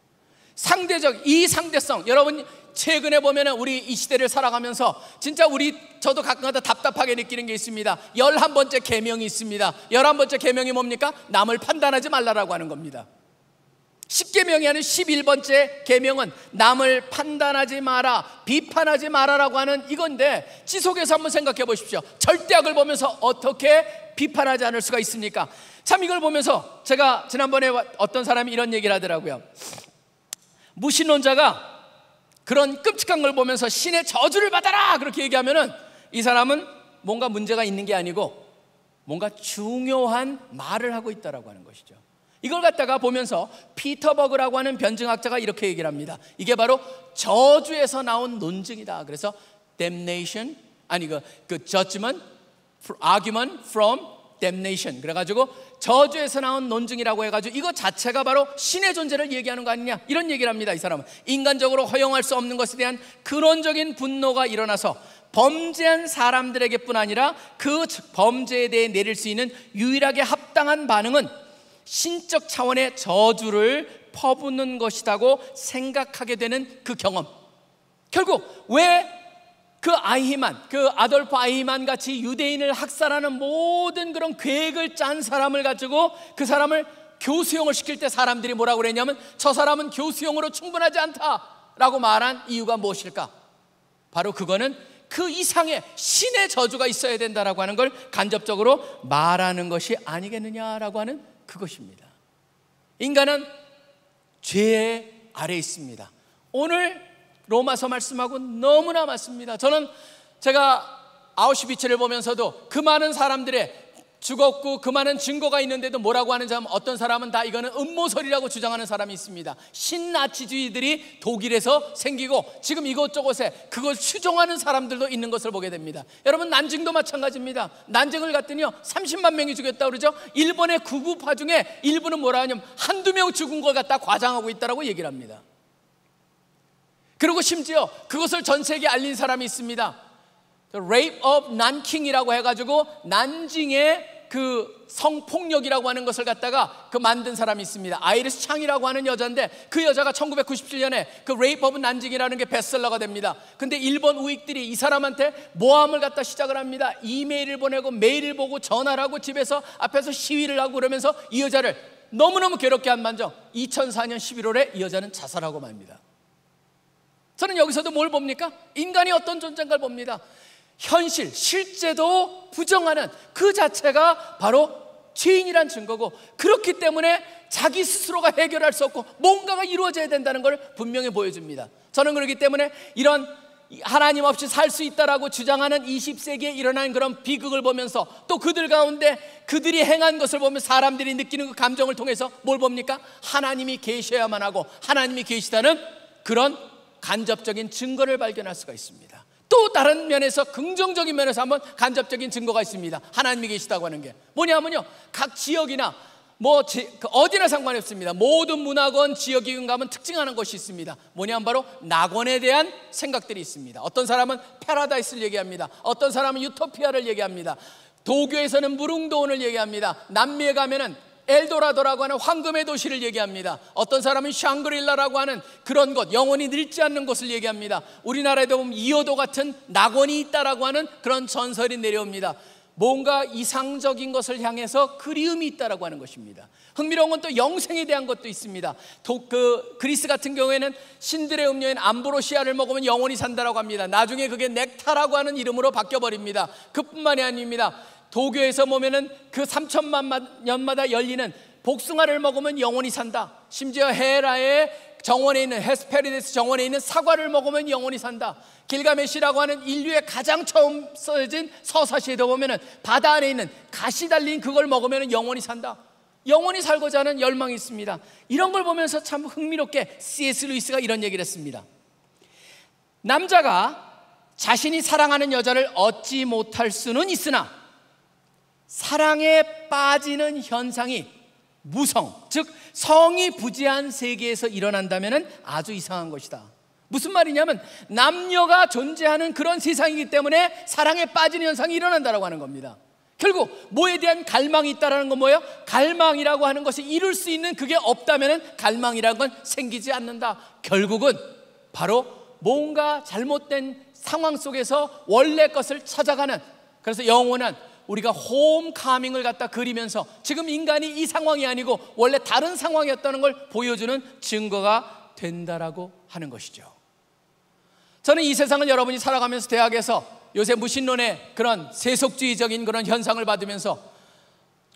상대적 이 상대성 여러분 최근에 보면 우리 이 시대를 살아가면서 진짜 우리 저도 가끔가다 답답하게 느끼는 게 있습니다 열한 번째 계명이 있습니다 열한 번째 계명이 뭡니까? 남을 판단하지 말라라고 하는 겁니다 십계명이 아닌 11번째 계명은 남을 판단하지 마라, 비판하지 마라라고 하는 이건데 지속해서 한번 생각해 보십시오. 절대악을 보면서 어떻게 비판하지 않을 수가 있습니까? 참 이걸 보면서 제가 지난번에 어떤 사람이 이런 얘기를 하더라고요. 무신론자가 그런 끔찍한 걸 보면서 신의 저주를 받아라 그렇게 얘기하면은 이 사람은 뭔가 문제가 있는 게 아니고 뭔가 중요한 말을 하고 있다라고 하는 것이죠. 이걸 갖다가 보면서 피터버그라고 하는 변증학자가 이렇게 얘기를 합니다. 이게 바로 저주에서 나온 논증이다. 그래서 damnation 아니 그, 그 judgment argument from damnation 그래가지고 저주에서 나온 논증이라고 해가지고 이거 자체가 바로 신의 존재를 얘기하는 거 아니냐 이런 얘기를 합니다 이 사람은 인간적으로 허용할 수 없는 것에 대한 근원적인 분노가 일어나서 범죄한 사람들에게뿐 아니라 그 범죄에 대해 내릴 수 있는 유일하게 합당한 반응은 신적 차원의 저주를 퍼붓는 것이라고 생각하게 되는 그 경험. 결국 왜 그 아이히만, 그 아돌프 아이히만 같이 유대인을 학살하는 모든 그런 계획을 짠 사람을 가지고 그 사람을 교수형을 시킬 때 사람들이 뭐라고 그랬냐면 저 사람은 교수형으로 충분하지 않다라고 말한 이유가 무엇일까? 바로 그거는 그 이상의 신의 저주가 있어야 된다라고 하는 걸 간접적으로 말하는 것이 아니겠느냐라고 하는 그것입니다. 인간은 죄의 아래 있습니다. 오늘 로마서 말씀하고 너무나 맞습니다. 저는 제가 아우슈비츠를 보면서도 그 많은 사람들의 죽었고 그 많은 증거가 있는데도 뭐라고 하는 사람 어떤 사람은 다 이거는 음모설이라고 주장하는 사람이 있습니다. 신나치주의들이 독일에서 생기고 지금 이곳저곳에 그걸 추종하는 사람들도 있는 것을 보게 됩니다. 여러분 난징도 마찬가지입니다. 난징을 갔더니요 30만 명이 죽였다 그러죠. 일본의 구구파 중에 일부는 뭐라 하냐면 한두 명 죽은 것같다 과장하고 있다라고 얘기를 합니다. 그리고 심지어 그것을 전 세계에 알린 사람이 있습니다. The Rape of Nanking이라고 해가지고 난징의 그 성폭력이라고 하는 것을 갖다가 그 만든 사람이 있습니다. 아이리스 창이라고 하는 여자인데 그 여자가 1997년에 그 레이프 오브 난징이라는 게 베스트셀러가 됩니다. 근데 일본 우익들이 이 사람한테 모함을 갖다 시작을 합니다. 이메일을 보내고 메일을 보고 전화를 하고 집에서 앞에서 시위를 하고 그러면서 이 여자를 너무너무 괴롭게 한 만정 2004년 11월에 이 여자는 자살하고 맙니다. 저는 여기서도 뭘 봅니까? 인간이 어떤 존재인가를 봅니다. 현실, 실제도 부정하는 그 자체가 바로 죄인이란 증거고 그렇기 때문에 자기 스스로가 해결할 수 없고 뭔가가 이루어져야 된다는 걸 분명히 보여줍니다. 저는 그렇기 때문에 이런 하나님 없이 살 수 있다라고 주장하는 20세기에 일어난 그런 비극을 보면서 또 그들 가운데 그들이 행한 것을 보면 사람들이 느끼는 그 감정을 통해서 뭘 봅니까? 하나님이 계셔야만 하고 하나님이 계시다는 그런 간접적인 증거를 발견할 수가 있습니다. 또 다른 면에서 긍정적인 면에서 한번 간접적인 증거가 있습니다. 하나님이 계시다고 하는 게 뭐냐면요. 각 지역이나 뭐 지, 그 어디나 상관없습니다. 모든 문학원 지역이군 가면 특징하는 것이 있습니다. 뭐냐면 바로 낙원에 대한 생각들이 있습니다. 어떤 사람은 패라다이스를 얘기합니다. 어떤 사람은 유토피아를 얘기합니다. 도교에서는 무릉도원을 얘기합니다. 남미에 가면은 엘도라도라고 하는 황금의 도시를 얘기합니다. 어떤 사람은 샹그릴라라고 하는 그런 곳, 영원히 늙지 않는 곳을 얘기합니다. 우리나라에도 보면 이어도 같은 낙원이 있다라고 하는 그런 전설이 내려옵니다. 뭔가 이상적인 것을 향해서 그리움이 있다라고 하는 것입니다. 흥미로운 건 또 영생에 대한 것도 있습니다. 도, 그 그리스 같은 경우에는 신들의 음료인 암브로시아를 먹으면 영원히 산다라고 합니다. 나중에 그게 넥타라고 하는 이름으로 바뀌어 버립니다. 그뿐만이 아닙니다. 도교에서 보면은 그 3천만 년마다 열리는 복숭아를 먹으면 영원히 산다. 심지어 헤라의 정원에 있는 헤스페리데스 정원에 있는 사과를 먹으면 영원히 산다. 길가메시라고 하는 인류의 가장 처음 써진 서사시에도 보면은 바다 안에 있는 가시 달린 그걸 먹으면 영원히 산다. 영원히 살고자 하는 열망이 있습니다. 이런 걸 보면서 참 흥미롭게 C.S. 루이스가 이런 얘기를 했습니다. 남자가 자신이 사랑하는 여자를 얻지 못할 수는 있으나 사랑에 빠지는 현상이 무성, 즉 성이 부재한 세계에서 일어난다면 아주 이상한 것이다. 무슨 말이냐면 남녀가 존재하는 그런 세상이기 때문에 사랑에 빠지는 현상이 일어난다라고 하는 겁니다. 결국 뭐에 대한 갈망이 있다라는 건 뭐예요? 갈망이라고 하는 것이 이룰 수 있는 그게 없다면 갈망이라는 건 생기지 않는다. 결국은 바로 뭔가 잘못된 상황 속에서 원래 것을 찾아가는 그래서 영원한 우리가 홈카밍을 갖다 그리면서 지금 인간이 이 상황이 아니고 원래 다른 상황이었다는 걸 보여주는 증거가 된다라고 하는 것이죠. 저는 이 세상을 여러분이 살아가면서 대학에서 요새 무신론의 그런 세속주의적인 그런 현상을 받으면서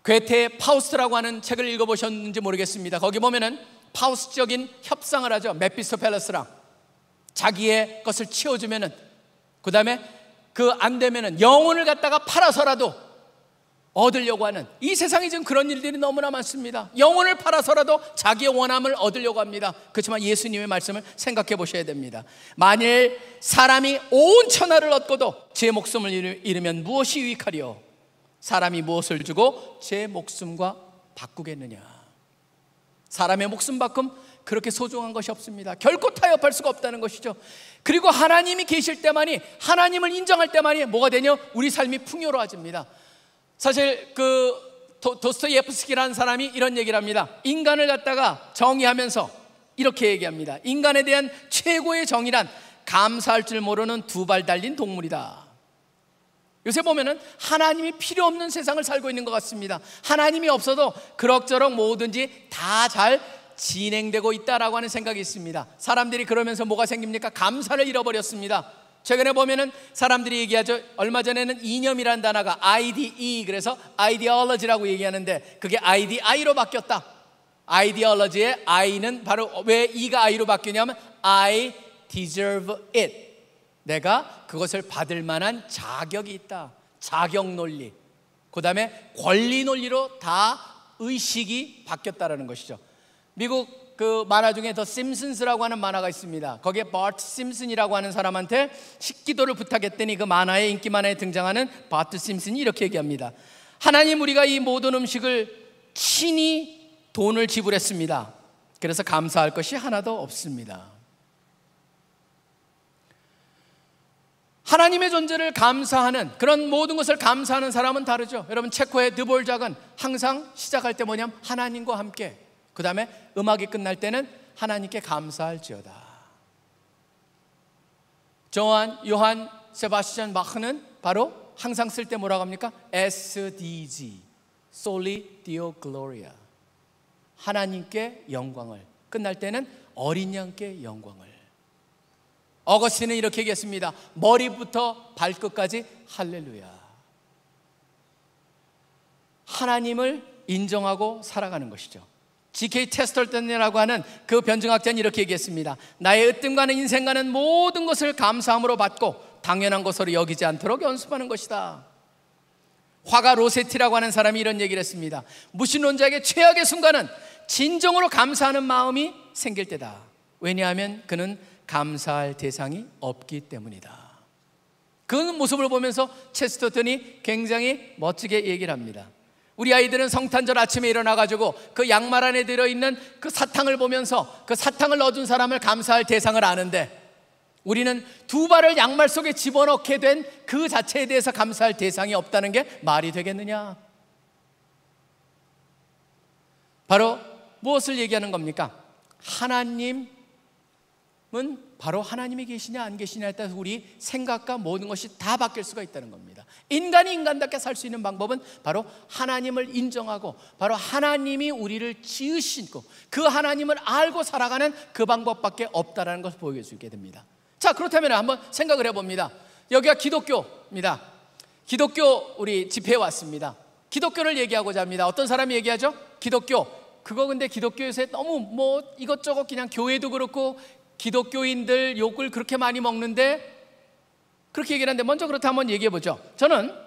괴테의 파우스트라고 하는 책을 읽어보셨는지 모르겠습니다. 거기 보면은 파우스적인 협상을 하죠. 메피스토펠레스랑 자기의 것을 치워주면은 그 다음에 그안 되면은 영혼을 갖다가 팔아서라도 얻으려고 하는 이 세상에 지금 그런 일들이 너무나 많습니다. 영혼을 팔아서라도 자기의 원함을 얻으려고 합니다. 그렇지만 예수님의 말씀을 생각해 보셔야 됩니다. 만일 사람이 온 천하를 얻고도 제 목숨을 잃으면 무엇이 유익하리요? 사람이 무엇을 주고 제 목숨과 바꾸겠느냐? 사람의 목숨 바꿈 그렇게 소중한 것이 없습니다. 결코 타협할 수가 없다는 것이죠. 그리고 하나님이 계실 때만이 하나님을 인정할 때만이 뭐가 되냐? 우리 삶이 풍요로워집니다. 사실 그 도스토예프스키라는 사람이 이런 얘기를 합니다. 인간을 갖다가 정의하면서 이렇게 얘기합니다. 인간에 대한 최고의 정의란 감사할 줄 모르는 두 발 달린 동물이다. 요새 보면은 하나님이 필요 없는 세상을 살고 있는 것 같습니다. 하나님이 없어도 그럭저럭 뭐든지 다잘 진행되고 있다라고 하는 생각이 있습니다. 사람들이 그러면서 뭐가 생깁니까? 감사를 잃어버렸습니다. 최근에 보면은 사람들이 얘기하죠. 얼마 전에는 이념이라는 단어가 IDE 그래서 아이디 o l o g 라고 얘기하는데 그게 IDI로 바뀌었다. 아이디 o l o g y 의 I는 바로 왜 E가 I로 바뀌냐면 I deserve it. 내가 그것을 받을 만한 자격이 있다. 자격 논리. 그다음에 권리 논리로 다 의식이 바뀌었다라는 것이죠. 미국 그 만화 중에 더 심슨스라고 하는 만화가 있습니다. 거기에 바트 심슨이라고 하는 사람한테 식기도를 부탁했더니 그 만화의 인기 만화에 등장하는 바트 심슨이 이렇게 얘기합니다. 하나님 우리가 이 모든 음식을 친히 돈을 지불했습니다. 그래서 감사할 것이 하나도 없습니다. 하나님의 존재를 감사하는 그런 모든 것을 감사하는 사람은 다르죠. 여러분 체코의 드볼작은 항상 시작할 때 뭐냐면 하나님과 함께 그 다음에 음악이 끝날 때는 하나님께 감사할지어다. 정한, 요한, 세바스찬 마흐는 바로 항상 쓸 때 뭐라고 합니까? SDG, Soli Deo Gloria. 하나님께 영광을. 끝날 때는 어린 양께 영광을. 어거스틴은 이렇게 얘기했습니다. 머리부터 발끝까지 할렐루야. 하나님을 인정하고 살아가는 것이죠. GK 테스털턴이라고 하는 그 변증학자는 이렇게 얘기했습니다. 나의 으뜸과는 인생과는 모든 것을 감사함으로 받고 당연한 것으로 여기지 않도록 연습하는 것이다. 화가 로세티라고 하는 사람이 이런 얘기를 했습니다. 무신론자에게 최악의 순간은 진정으로 감사하는 마음이 생길 때다. 왜냐하면 그는 감사할 대상이 없기 때문이다. 그 모습을 보면서 체스터턴이 굉장히 멋지게 얘기를 합니다. 우리 아이들은 성탄절 아침에 일어나가지고 그 양말 안에 들어있는 그 사탕을 보면서 그 사탕을 얻은 사람을 감사할 대상을 아는데 우리는 두 발을 양말 속에 집어넣게 된 그 자체에 대해서 감사할 대상이 없다는 게 말이 되겠느냐? 바로 무엇을 얘기하는 겁니까? 하나님 은 바로 하나님이 계시냐 안 계시냐에 따라서 우리 생각과 모든 것이 다 바뀔 수가 있다는 겁니다. 인간이 인간답게 살 수 있는 방법은 바로 하나님을 인정하고 바로 하나님이 우리를 지으신고 그 하나님을 알고 살아가는 그 방법밖에 없다는 것을 보여줄 수 있게 됩니다. 자, 그렇다면 한번 생각을 해 봅니다. 여기가 기독교입니다. 기독교 우리 집회에 왔습니다. 기독교를 얘기하고자 합니다. 어떤 사람이 얘기하죠? 기독교. 그거 근데 기독교에서 너무 뭐 이것저것 그냥 교회도 그렇고 기독교인들 욕을 그렇게 많이 먹는데 그렇게 얘기를 하는데 먼저 그렇다 한번 얘기해 보죠. 저는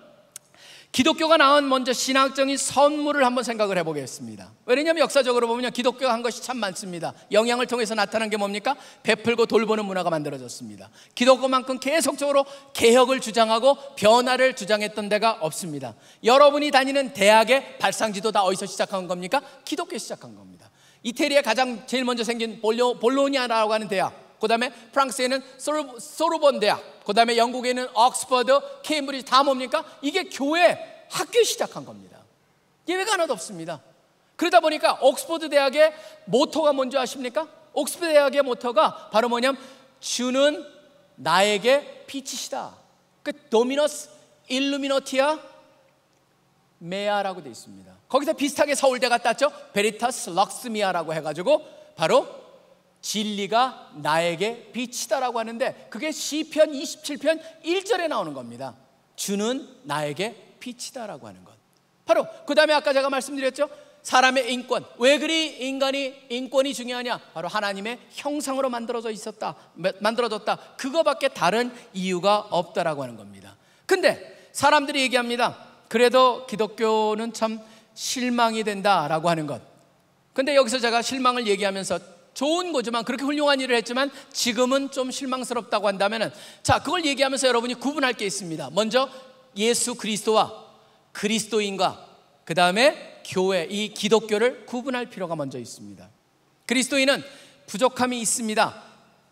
기독교가 낳은 먼저 신학적인 선물을 한번 생각을 해보겠습니다. 왜냐하면 역사적으로 보면 기독교가 한 것이 참 많습니다. 영향을 통해서 나타난 게 뭡니까? 베풀고 돌보는 문화가 만들어졌습니다. 기독교만큼 계속적으로 개혁을 주장하고 변화를 주장했던 데가 없습니다. 여러분이 다니는 대학의 발상지도 다 어디서 시작한 겁니까? 기독교 시작한 겁니다. 이태리에 가장 제일 먼저 생긴 볼로, 볼로니아라고 하는 대학 그 다음에 프랑스에는 소르, 소르본 대학 그 다음에 영국에는 옥스퍼드, 케임브리지 다 뭡니까? 이게 교회 학교 시작한 겁니다 예외가 하나도 없습니다 그러다 보니까 옥스퍼드 대학의 모토가 뭔지 아십니까? 옥스퍼드 대학의 모토가 바로 뭐냐면 주는 나에게 빛이시다 그 도미너스 일루미노티아 메아라고 되어 있습니다 거기서 비슷하게 서울대가 땄죠. 베리타스 럭스미아라고 해가지고 바로 진리가 나에게 빛이다라고 하는데 그게 시편 27편 1절에 나오는 겁니다. 주는 나에게 빛이다라고 하는 것. 바로 그 다음에 아까 제가 말씀드렸죠. 사람의 인권. 왜 그리 인간이 인권이 중요하냐? 바로 하나님의 형상으로 만들어져 있었다. 만들어졌다. 그거밖에 다른 이유가 없다라고 하는 겁니다. 근데 사람들이 얘기합니다. 그래도 기독교는 참 실망이 된다라고 하는 것. 근데 여기서 제가 실망을 얘기하면서 좋은 거지만 그렇게 훌륭한 일을 했지만 지금은 좀 실망스럽다고 한다면은 자, 그걸 얘기하면서 여러분이 구분할 게 있습니다. 먼저 예수 그리스도와 그리스도인과 그다음에 교회 이 기독교를 구분할 필요가 먼저 있습니다. 그리스도인은 부족함이 있습니다.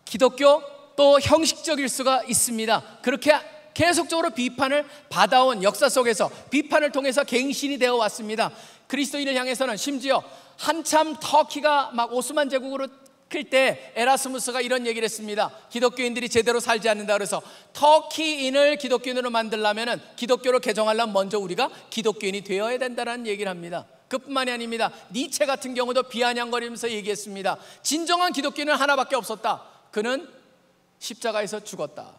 기독교 또 형식적일 수가 있습니다. 그렇게 계속적으로 비판을 받아온 역사 속에서 비판을 통해서 갱신이 되어 왔습니다. 그리스도인을 향해서는 심지어 한참 터키가 막 오스만 제국으로 클 때 에라스무스가 이런 얘기를 했습니다. 기독교인들이 제대로 살지 않는다 그래서 터키인을 기독교인으로 만들려면은 기독교로 개정하려면 먼저 우리가 기독교인이 되어야 된다라는 얘기를 합니다. 그뿐만이 아닙니다. 니체 같은 경우도 비아냥거리면서 얘기했습니다. 진정한 기독교인은 하나밖에 없었다. 그는 십자가에서 죽었다.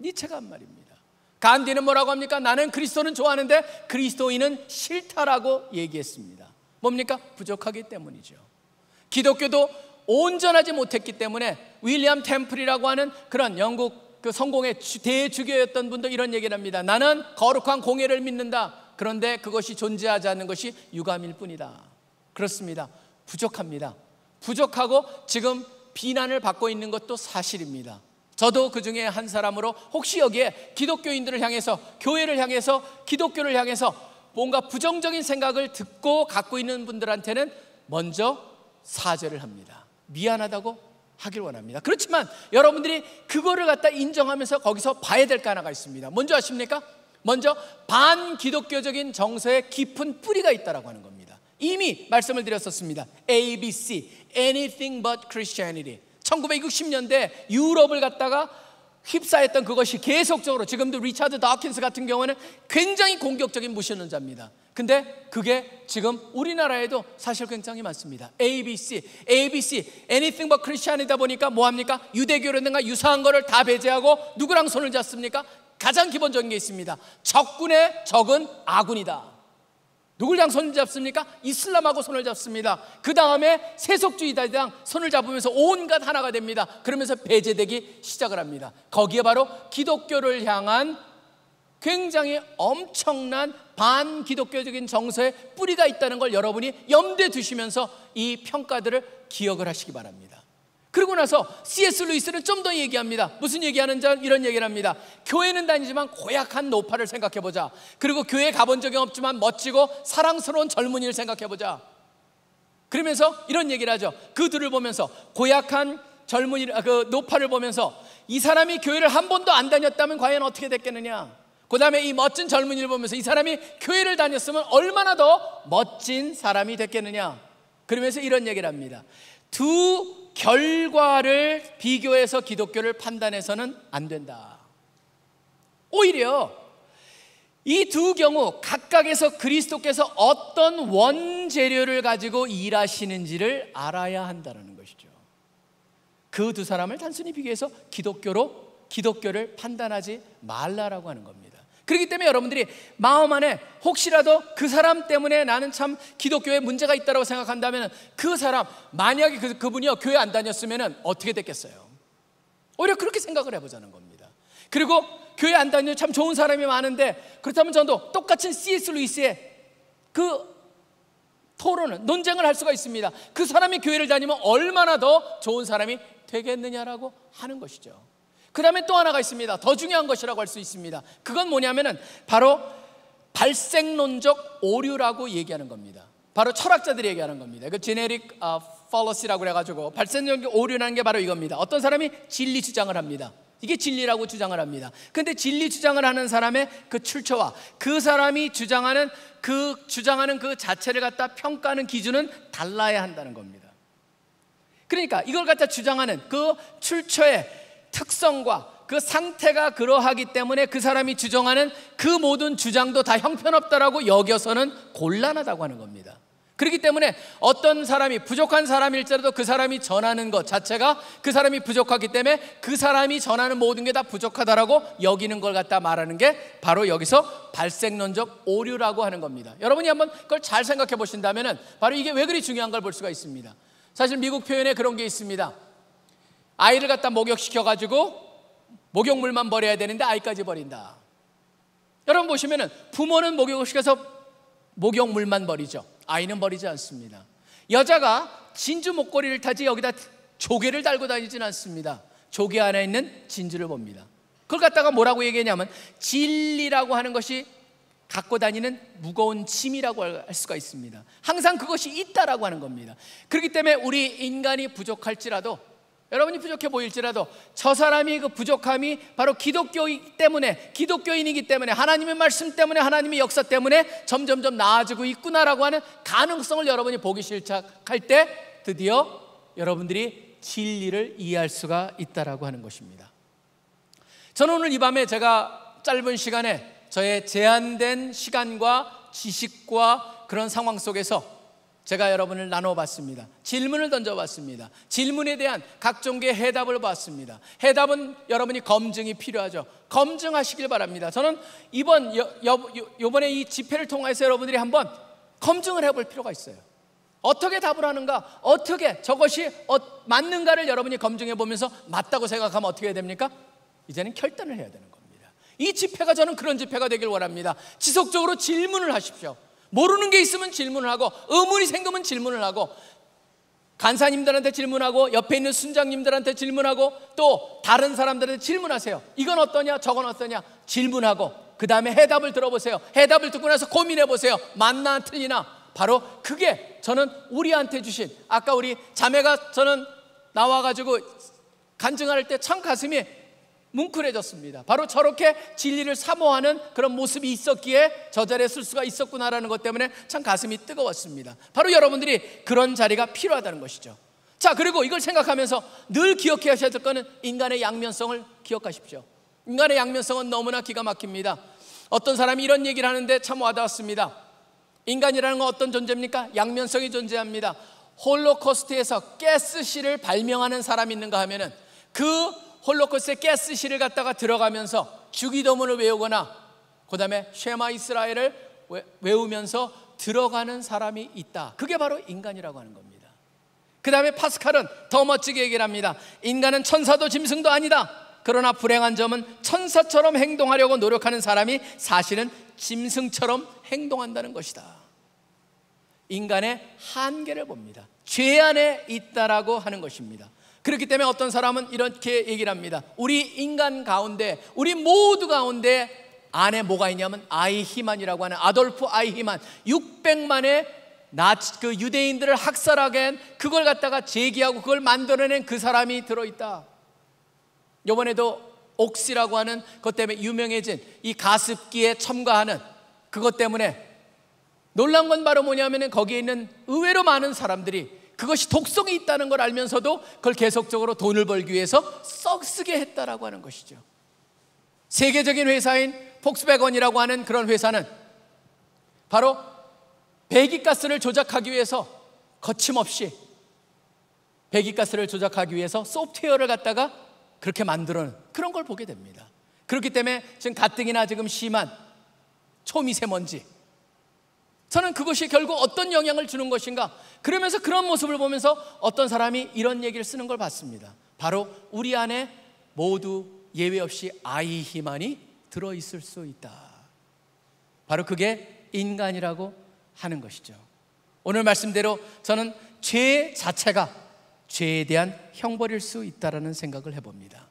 니체가 한 말입니다. 간디는 뭐라고 합니까? 나는 그리스도는 좋아하는데 그리스도인은 싫다라고 얘기했습니다. 뭡니까? 부족하기 때문이죠. 기독교도 온전하지 못했기 때문에 윌리엄 템플이라고 하는 그런 영국 그 성공의 대주교였던 분도 이런 얘기를 합니다. 나는 거룩한 공예를 믿는다. 그런데 그것이 존재하지 않는 것이 유감일 뿐이다. 그렇습니다. 부족합니다. 부족하고 지금 비난을 받고 있는 것도 사실입니다. 저도 그 중에 한 사람으로 혹시 여기에 기독교인들을 향해서 교회를 향해서 기독교를 향해서 뭔가 부정적인 생각을 듣고 갖고 있는 분들한테는 먼저 사죄를 합니다. 미안하다고 하길 원합니다. 그렇지만 여러분들이 그거를 갖다 인정하면서 거기서 봐야 될까 하나가 있습니다. 뭔지 아십니까? 먼저 반기독교적인 정서에 깊은 뿌리가 있다라고 하는 겁니다. 이미 말씀을 드렸었습니다. ABC, anything but Christianity. 1960년대 유럽을 갔다가 휩싸였던 그것이 계속적으로 지금도 리차드 다킨스 같은 경우는 굉장히 공격적인 무신론자입니다. 근데 그게 지금 우리나라에도 사실 굉장히 많습니다. ABC, ABC, anything but Christian이다 보니까 뭐합니까? 유대교라든가 유사한 거를 다 배제하고 누구랑 손을 잡습니까? 가장 기본적인 게 있습니다. 적군의 적은 아군이다. 누굴 향 손을 잡습니까? 이슬람하고 손을 잡습니다. 그 다음에 세속주의자랑 손을 잡으면서 온갖 하나가 됩니다. 그러면서 배제되기 시작을 합니다. 거기에 바로 기독교를 향한 굉장히 엄청난 반기독교적인 정서의 뿌리가 있다는 걸 여러분이 염두에 두시면서 이 평가들을 기억을 하시기 바랍니다. 그러고 나서 C.S. 루이스는 좀 더 얘기합니다. 무슨 얘기하는 지 이런 얘기를 합니다. 교회는 다니지만 고약한 노파를 생각해 보자. 그리고 교회 에 가본 적이 없지만 멋지고 사랑스러운 젊은이를 생각해 보자. 그러면서 이런 얘기를 하죠. 그들을 보면서 고약한 젊은이 아, 그 노파를 보면서 이 사람이 교회를 한 번도 안 다녔다면 과연 어떻게 됐겠느냐? 그 다음에 이 멋진 젊은이를 보면서 이 사람이 교회를 다녔으면 얼마나 더 멋진 사람이 됐겠느냐. 그러면서 이런 얘기를 합니다. 두 결과를 비교해서 기독교를 판단해서는 안 된다. 오히려 이 두 경우 각각에서 그리스도께서 어떤 원재료를 가지고 일하시는지를 알아야 한다는 것이죠. 그 두 사람을 단순히 비교해서 기독교로 기독교를 판단하지 말라라고 하는 겁니다. 그렇기 때문에 여러분들이 마음 안에 혹시라도 그 사람 때문에 나는 참 기독교에 문제가 있다고 생각한다면 그 사람 만약에 그, 그분이요 교회 안 다녔으면 어떻게 됐겠어요? 오히려 그렇게 생각을 해보자는 겁니다. 그리고 교회 안 다니는 참 좋은 사람이 많은데 그렇다면 저도 똑같은 C.S. 루이스의 그 토론을 논쟁을 할 수가 있습니다. 그 사람이 교회를 다니면 얼마나 더 좋은 사람이 되겠느냐라고 하는 것이죠. 그 다음에 또 하나가 있습니다. 더 중요한 것이라고 할 수 있습니다. 그건 뭐냐면은 바로 발생론적 오류라고 얘기하는 겁니다. 바로 철학자들이 얘기하는 겁니다. 그 제네릭 아, 팔러시라고 그래가지고 발생론적 오류라는 게 바로 이겁니다. 어떤 사람이 진리 주장을 합니다. 이게 진리라고 주장을 합니다. 근데 진리 주장을 하는 사람의 그 출처와 그 사람이 주장하는 그 주장하는 그 자체를 갖다 평가하는 기준은 달라야 한다는 겁니다. 그러니까 이걸 갖다 주장하는 그 출처에 특성과 그 상태가 그러하기 때문에 그 사람이 주장하는 그 모든 주장도 다 형편없다라고 여겨서는 곤란하다고 하는 겁니다. 그렇기 때문에 어떤 사람이 부족한 사람일지라도 그 사람이 전하는 것 자체가 그 사람이 부족하기 때문에 그 사람이 전하는 모든 게 다 부족하다라고 여기는 걸 갖다 말하는 게 바로 여기서 발생론적 오류라고 하는 겁니다. 여러분이 한번 그걸 잘 생각해 보신다면 바로 이게 왜 그리 중요한 걸 볼 수가 있습니다. 사실 미국 표현에 그런 게 있습니다. 아이를 갖다 목욕시켜 가지고 목욕물만 버려야 되는데 아이까지 버린다. 여러분 보시면은 부모는 목욕을 시켜서 목욕물만 버리죠. 아이는 버리지 않습니다. 여자가 진주 목걸이를 타지 여기다 조개를 달고 다니진 않습니다. 조개 안에 있는 진주를 봅니다. 그걸 갖다가 뭐라고 얘기했냐면 진리라고 하는 것이 갖고 다니는 무거운 짐이라고 할 수가 있습니다. 항상 그것이 있다라고 하는 겁니다. 그렇기 때문에 우리 인간이 부족할지라도 여러분이 부족해 보일지라도 저 사람이 그 부족함이 바로 기독교이기 때문에 기독교인이기 때문에 하나님의 말씀 때문에 하나님의 역사 때문에 점점점 나아지고 있구나라고 하는 가능성을 여러분이 보기 시작할 때 드디어 여러분들이 진리를 이해할 수가 있다라고 하는 것입니다. 저는 오늘 이 밤에 제가 짧은 시간에 저의 제한된 시간과 지식과 그런 상황 속에서 제가 여러분을 나눠봤습니다. 질문을 던져봤습니다. 질문에 대한 각종의 해답을 봤습니다. 해답은 여러분이 검증이 필요하죠. 검증하시길 바랍니다. 저는 이번 여, 여, 요번에 이 집회를 통해서 여러분들이 한번 검증을 해볼 필요가 있어요. 어떻게 답을 하는가? 어떻게 저것이 어, 맞는가를 여러분이 검증해 보면서 맞다고 생각하면 어떻게 해야 됩니까? 이제는 결단을 해야 되는 겁니다. 이 집회가 저는 그런 집회가 되길 원합니다. 지속적으로 질문을 하십시오. 모르는 게 있으면 질문을 하고 의문이 생기면 질문을 하고 간사님들한테 질문하고 옆에 있는 순장님들한테 질문하고 또 다른 사람들한테 질문하세요. 이건 어떠냐? 저건 어떠냐? 질문하고 그 다음에 해답을 들어보세요. 해답을 듣고 나서 고민해 보세요. 맞나 틀리나 바로 그게 저는 우리한테 주신 아까 우리 자매가 저는 나와가지고 간증할 때 참 가슴이 뭉클해졌습니다. 바로 저렇게 진리를 사모하는 그런 모습이 있었기에 저 자리에 설 수가 있었구나라는 것 때문에 참 가슴이 뜨거웠습니다. 바로 여러분들이 그런 자리가 필요하다는 것이죠. 자, 그리고 이걸 생각하면서 늘 기억해야 하셔될 것은 인간의 양면성을 기억하십시오. 인간의 양면성은 너무나 기가 막힙니다. 어떤 사람이 이런 얘기를 하는데 참 와닿았습니다. 인간이라는 건 어떤 존재입니까? 양면성이 존재합니다. 홀로코스트에서 가스실을 발명하는 사람이 있는가 하면은 그 홀로코스의 깨스시를 갔다가 들어가면서 주기도문을 외우거나 그 다음에 쉐마 이스라엘을 외우면서 들어가는 사람이 있다. 그게 바로 인간이라고 하는 겁니다. 그 다음에 파스칼은 더 멋지게 얘기를 합니다. 인간은 천사도 짐승도 아니다. 그러나 불행한 점은 천사처럼 행동하려고 노력하는 사람이 사실은 짐승처럼 행동한다는 것이다. 인간의 한계를 봅니다. 죄 안에 있다라고 하는 것입니다. 그렇기 때문에 어떤 사람은 이렇게 얘기를 합니다. 우리 인간 가운데, 우리 모두 가운데 안에 뭐가 있냐면 아이히만이라고 하는 아돌프 아이히만 600만의 나치 그 유대인들을 학살하게 그걸 갖다가 제기하고 그걸 만들어낸 그 사람이 들어있다. 요번에도 옥시라고 하는 것 때문에 유명해진 이 가습기에 첨가하는 그것 때문에 놀란 건 바로 뭐냐면은 거기에 있는 의외로 많은 사람들이 그것이 독성이 있다는 걸 알면서도 그걸 계속적으로 돈을 벌기 위해서 썩 쓰게 했다라고 하는 것이죠. 세계적인 회사인 폭스백원이라고 하는 그런 회사는 바로 배기가스를 조작하기 위해서 거침없이 배기가스를 조작하기 위해서 소프트웨어를 갖다가 그렇게 만들어는 그런 걸 보게 됩니다. 그렇기 때문에 지금 가뜩이나 지금 심한 초미세먼지 저는 그것이 결국 어떤 영향을 주는 것인가? 그러면서 그런 모습을 보면서 어떤 사람이 이런 얘기를 쓰는 걸 봤습니다. 바로 우리 안에 모두 예외 없이 아이 희만이 들어 있을 수 있다. 바로 그게 인간이라고 하는 것이죠. 오늘 말씀대로 저는 죄 자체가 죄에 대한 형벌일 수 있다라는 생각을 해봅니다.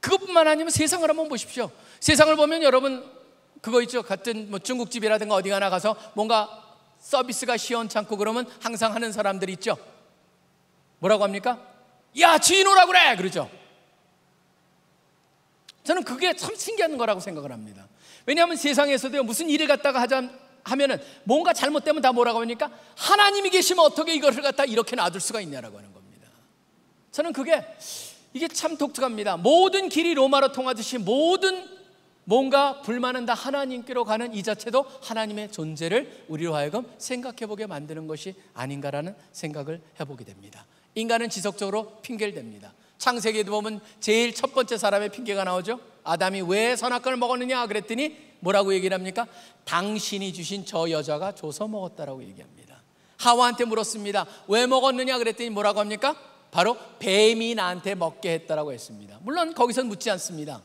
그것뿐만 아니면 세상을 한번 보십시오. 세상을 보면 여러분 그거 있죠. 같은 뭐 중국집이라든가 어디 가나 가서 뭔가 서비스가 시원찮고 그러면 항상 하는 사람들 있죠. 뭐라고 합니까? 야, 지인 오라 그래! 그러죠. 저는 그게 참 신기한 거라고 생각을 합니다. 왜냐하면 세상에서도 무슨 일을 갖다가 하자 하면은 뭔가 잘못되면 다 뭐라고 하니까 하나님이 계시면 어떻게 이거를 갖다 이렇게 놔둘 수가 있냐라고 하는 겁니다. 저는 그게 이게 참 독특합니다. 모든 길이 로마로 통하듯이 모든 뭔가 불만은 다 하나님께로 가는 이 자체도 하나님의 존재를 우리로 하여금 생각해보게 만드는 것이 아닌가라는 생각을 해보게 됩니다. 인간은 지속적으로 핑계를 댑니다. 창세기에도 보면 제일 첫 번째 사람의 핑계가 나오죠. 아담이 왜 선악과를 먹었느냐 그랬더니 뭐라고 얘기를 합니까? 당신이 주신 저 여자가 줘서 먹었다라고 얘기합니다. 하와한테 물었습니다. 왜 먹었느냐 그랬더니 뭐라고 합니까? 바로 뱀이 나한테 먹게 했다라고 했습니다. 물론 거기선 묻지 않습니다.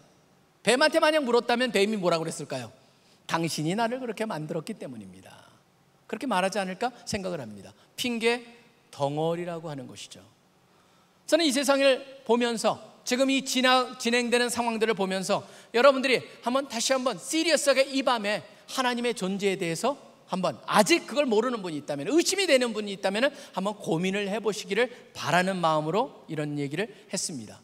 뱀한테 만약 물었다면 뱀이 뭐라고 그랬을까요? 당신이 나를 그렇게 만들었기 때문입니다. 그렇게 말하지 않을까 생각을 합니다. 핑계 덩어리라고 하는 것이죠. 저는 이 세상을 보면서 지금 이 진화, 진행되는 상황들을 보면서 여러분들이 한번 다시 한번 시리어스하게 이 밤에 하나님의 존재에 대해서 한번 아직 그걸 모르는 분이 있다면 의심이 되는 분이 있다면 한번 고민을 해보시기를 바라는 마음으로 이런 얘기를 했습니다.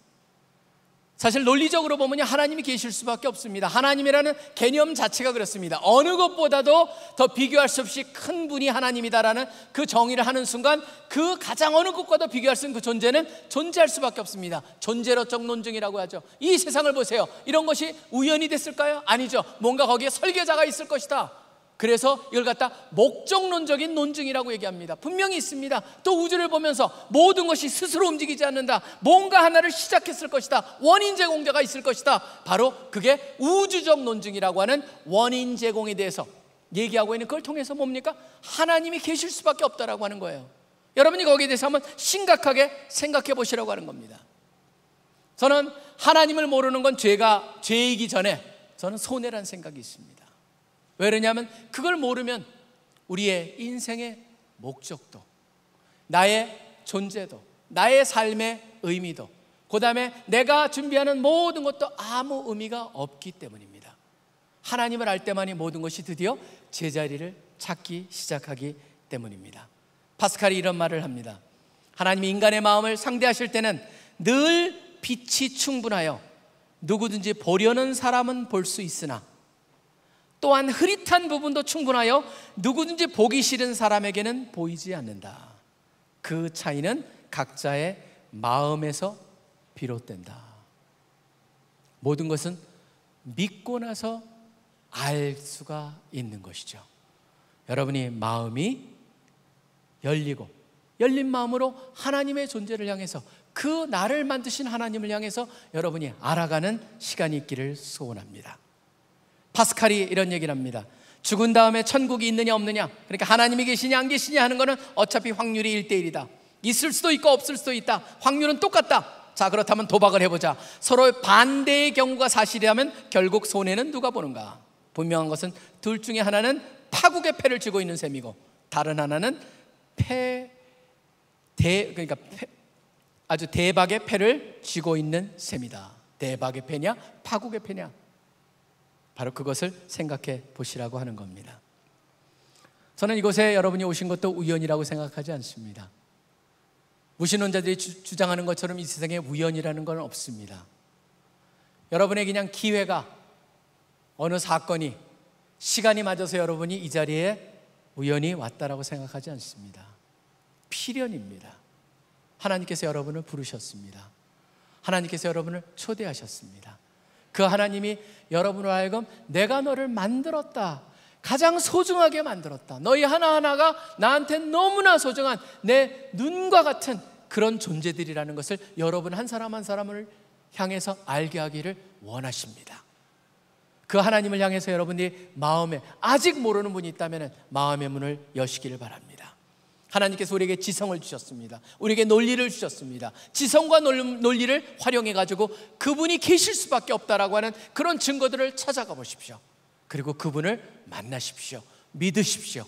사실 논리적으로 보면 하나님이 계실 수밖에 없습니다. 하나님이라는 개념 자체가 그렇습니다. 어느 것보다도 더 비교할 수 없이 큰 분이 하나님이다라는 그 정의를 하는 순간 그 가장 어느 것과도 비교할 수 있는 그 존재는 존재할 수밖에 없습니다. 존재로적 논증이라고 하죠. 이 세상을 보세요. 이런 것이 우연이 됐을까요? 아니죠. 뭔가 거기에 설계자가 있을 것이다. 그래서 이걸 갖다 목적론적인 논증이라고 얘기합니다. 분명히 있습니다. 또 우주를 보면서 모든 것이 스스로 움직이지 않는다. 뭔가 하나를 시작했을 것이다. 원인 제공자가 있을 것이다. 바로 그게 우주적 논증이라고 하는 원인 제공에 대해서 얘기하고 있는 그걸 통해서 뭡니까? 하나님이 계실 수밖에 없다라고 하는 거예요. 여러분이 거기에 대해서 한번 심각하게 생각해 보시라고 하는 겁니다. 저는 하나님을 모르는 건 죄가 죄이기 전에 저는 손해란 생각이 있습니다. 왜 그러냐면 그걸 모르면 우리의 인생의 목적도 나의 존재도 나의 삶의 의미도 그 다음에 내가 준비하는 모든 것도 아무 의미가 없기 때문입니다. 하나님을 알 때만이 모든 것이 드디어 제자리를 찾기 시작하기 때문입니다. 파스칼이 이런 말을 합니다. 하나님이 인간의 마음을 상대하실 때는 늘 빛이 충분하여 누구든지 보려는 사람은 볼 수 있으나 또한 흐릿한 부분도 충분하여 누구든지 보기 싫은 사람에게는 보이지 않는다. 그 차이는 각자의 마음에서 비롯된다. 모든 것은 믿고 나서 알 수가 있는 것이죠. 여러분이 마음이 열리고 열린 마음으로 하나님의 존재를 향해서 그 나를 만드신 하나님을 향해서 여러분이 알아가는 시간이 있기를 소원합니다. 파스칼이 이런 얘기를 합니다. 죽은 다음에 천국이 있느냐 없느냐 그러니까 하나님이 계시냐 안 계시냐 하는 거는 어차피 확률이 1대1이다. 있을 수도 있고 없을 수도 있다. 확률은 똑같다. 자 그렇다면 도박을 해보자. 서로 반대의 경우가 사실이라면 결국 손해는 누가 보는가? 분명한 것은 둘 중에 하나는 파국의 패를 쥐고 있는 셈이고 다른 하나는 패 대 그러니까 패, 아주 대박의 패를 쥐고 있는 셈이다. 대박의 패냐 파국의 패냐? 바로 그것을 생각해 보시라고 하는 겁니다. 저는 이곳에 여러분이 오신 것도 우연이라고 생각하지 않습니다. 무신론자들이 주, 장하는 것처럼 이 세상에 우연이라는 건 없습니다. 여러분의 그냥 기회가 어느 사건이 시간이 맞아서 여러분이 이 자리에 우연히 왔다라고 생각하지 않습니다. 필연입니다. 하나님께서 여러분을 부르셨습니다. 하나님께서 여러분을 초대하셨습니다. 그 하나님이 여러분을로 하여금 내가 너를 만들었다. 가장 소중하게 만들었다. 너희 하나하나가 나한테 너무나 소중한 내 눈과 같은 그런 존재들이라는 것을 여러분 한 사람 한 사람을 향해서 알게 하기를 원하십니다. 그 하나님을 향해서 여러분이 마음에 아직 모르는 분이 있다면 마음의 문을 여시기를 바랍니다. 하나님께서 우리에게 지성을 주셨습니다. 우리에게 논리를 주셨습니다. 지성과 논리를 활용해 가지고 그분이 계실 수밖에 없다라고 하는 그런 증거들을 찾아가 보십시오. 그리고 그분을 만나십시오. 믿으십시오.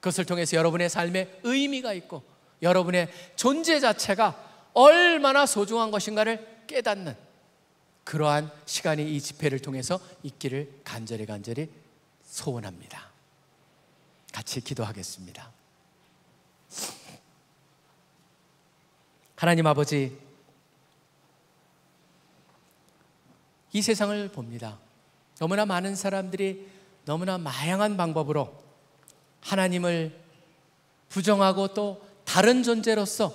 그것을 통해서 여러분의 삶에 의미가 있고 여러분의 존재 자체가 얼마나 소중한 것인가를 깨닫는 그러한 시간이 이 집회를 통해서 있기를 간절히 간절히 소원합니다. 같이 기도하겠습니다. 하나님 아버지, 이 세상을 봅니다. 너무나 많은 사람들이 너무나 마양한 방법으로 하나님을 부정하고 또 다른 존재로서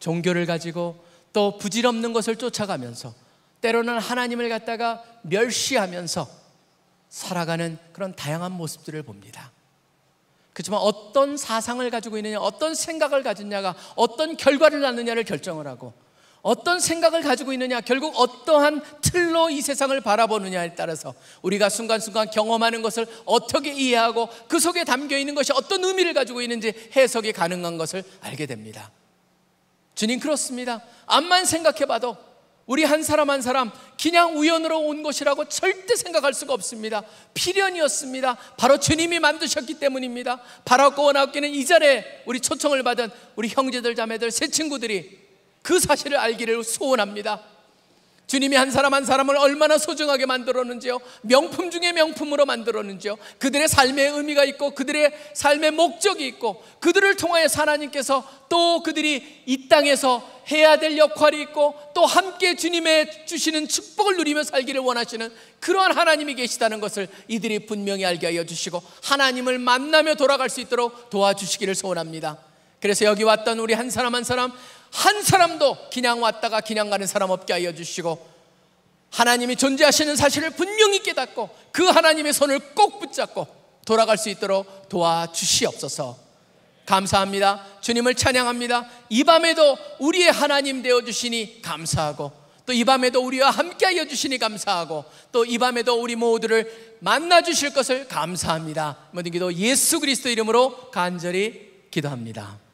종교를 가지고 또 부질없는 것을 쫓아가면서 때로는 하나님을 갖다가 멸시하면서 살아가는 그런 다양한 모습들을 봅니다. 그렇지만 어떤 사상을 가지고 있느냐, 어떤 생각을 가졌냐가 어떤 결과를 낳느냐를 결정을 하고 어떤 생각을 가지고 있느냐, 결국 어떠한 틀로 이 세상을 바라보느냐에 따라서 우리가 순간순간 경험하는 것을 어떻게 이해하고 그 속에 담겨 있는 것이 어떤 의미를 가지고 있는지 해석이 가능한 것을 알게 됩니다. 주님 그렇습니다. 암만 생각해봐도 우리 한 사람 한 사람 그냥 우연으로 온 것이라고 절대 생각할 수가 없습니다. 필연이었습니다. 바로 주님이 만드셨기 때문입니다. 바라고 원하기는이 자리에 우리 초청을 받은 우리 형제들 자매들 새 친구들이 그 사실을 알기를 소원합니다. 주님이 한 사람 한 사람을 얼마나 소중하게 만들었는지요. 명품 중에 명품으로 만들었는지요. 그들의 삶의 의미가 있고 그들의 삶의 목적이 있고 그들을 통하여 하나님께서 또 그들이 이 땅에서 해야 될 역할이 있고 또 함께 주님의 주시는 축복을 누리며 살기를 원하시는 그러한 하나님이 계시다는 것을 이들이 분명히 알게 하여 주시고 하나님을 만나며 돌아갈 수 있도록 도와주시기를 소원합니다. 그래서 여기 왔던 우리 한 사람 한 사람 한 사람도 기냥 왔다가 기냥 가는 사람 없게 하여 주시고 하나님이 존재하시는 사실을 분명히 깨닫고 그 하나님의 손을 꼭 붙잡고 돌아갈 수 있도록 도와주시옵소서. 감사합니다. 주님을 찬양합니다. 이 밤에도 우리의 하나님 되어 주시니 감사하고 또 이 밤에도 우리와 함께 하여 주시니 감사하고 또 이 밤에도 우리 모두를 만나 주실 것을 감사합니다. 모든 기도 예수 그리스도 이름으로 간절히 기도합니다.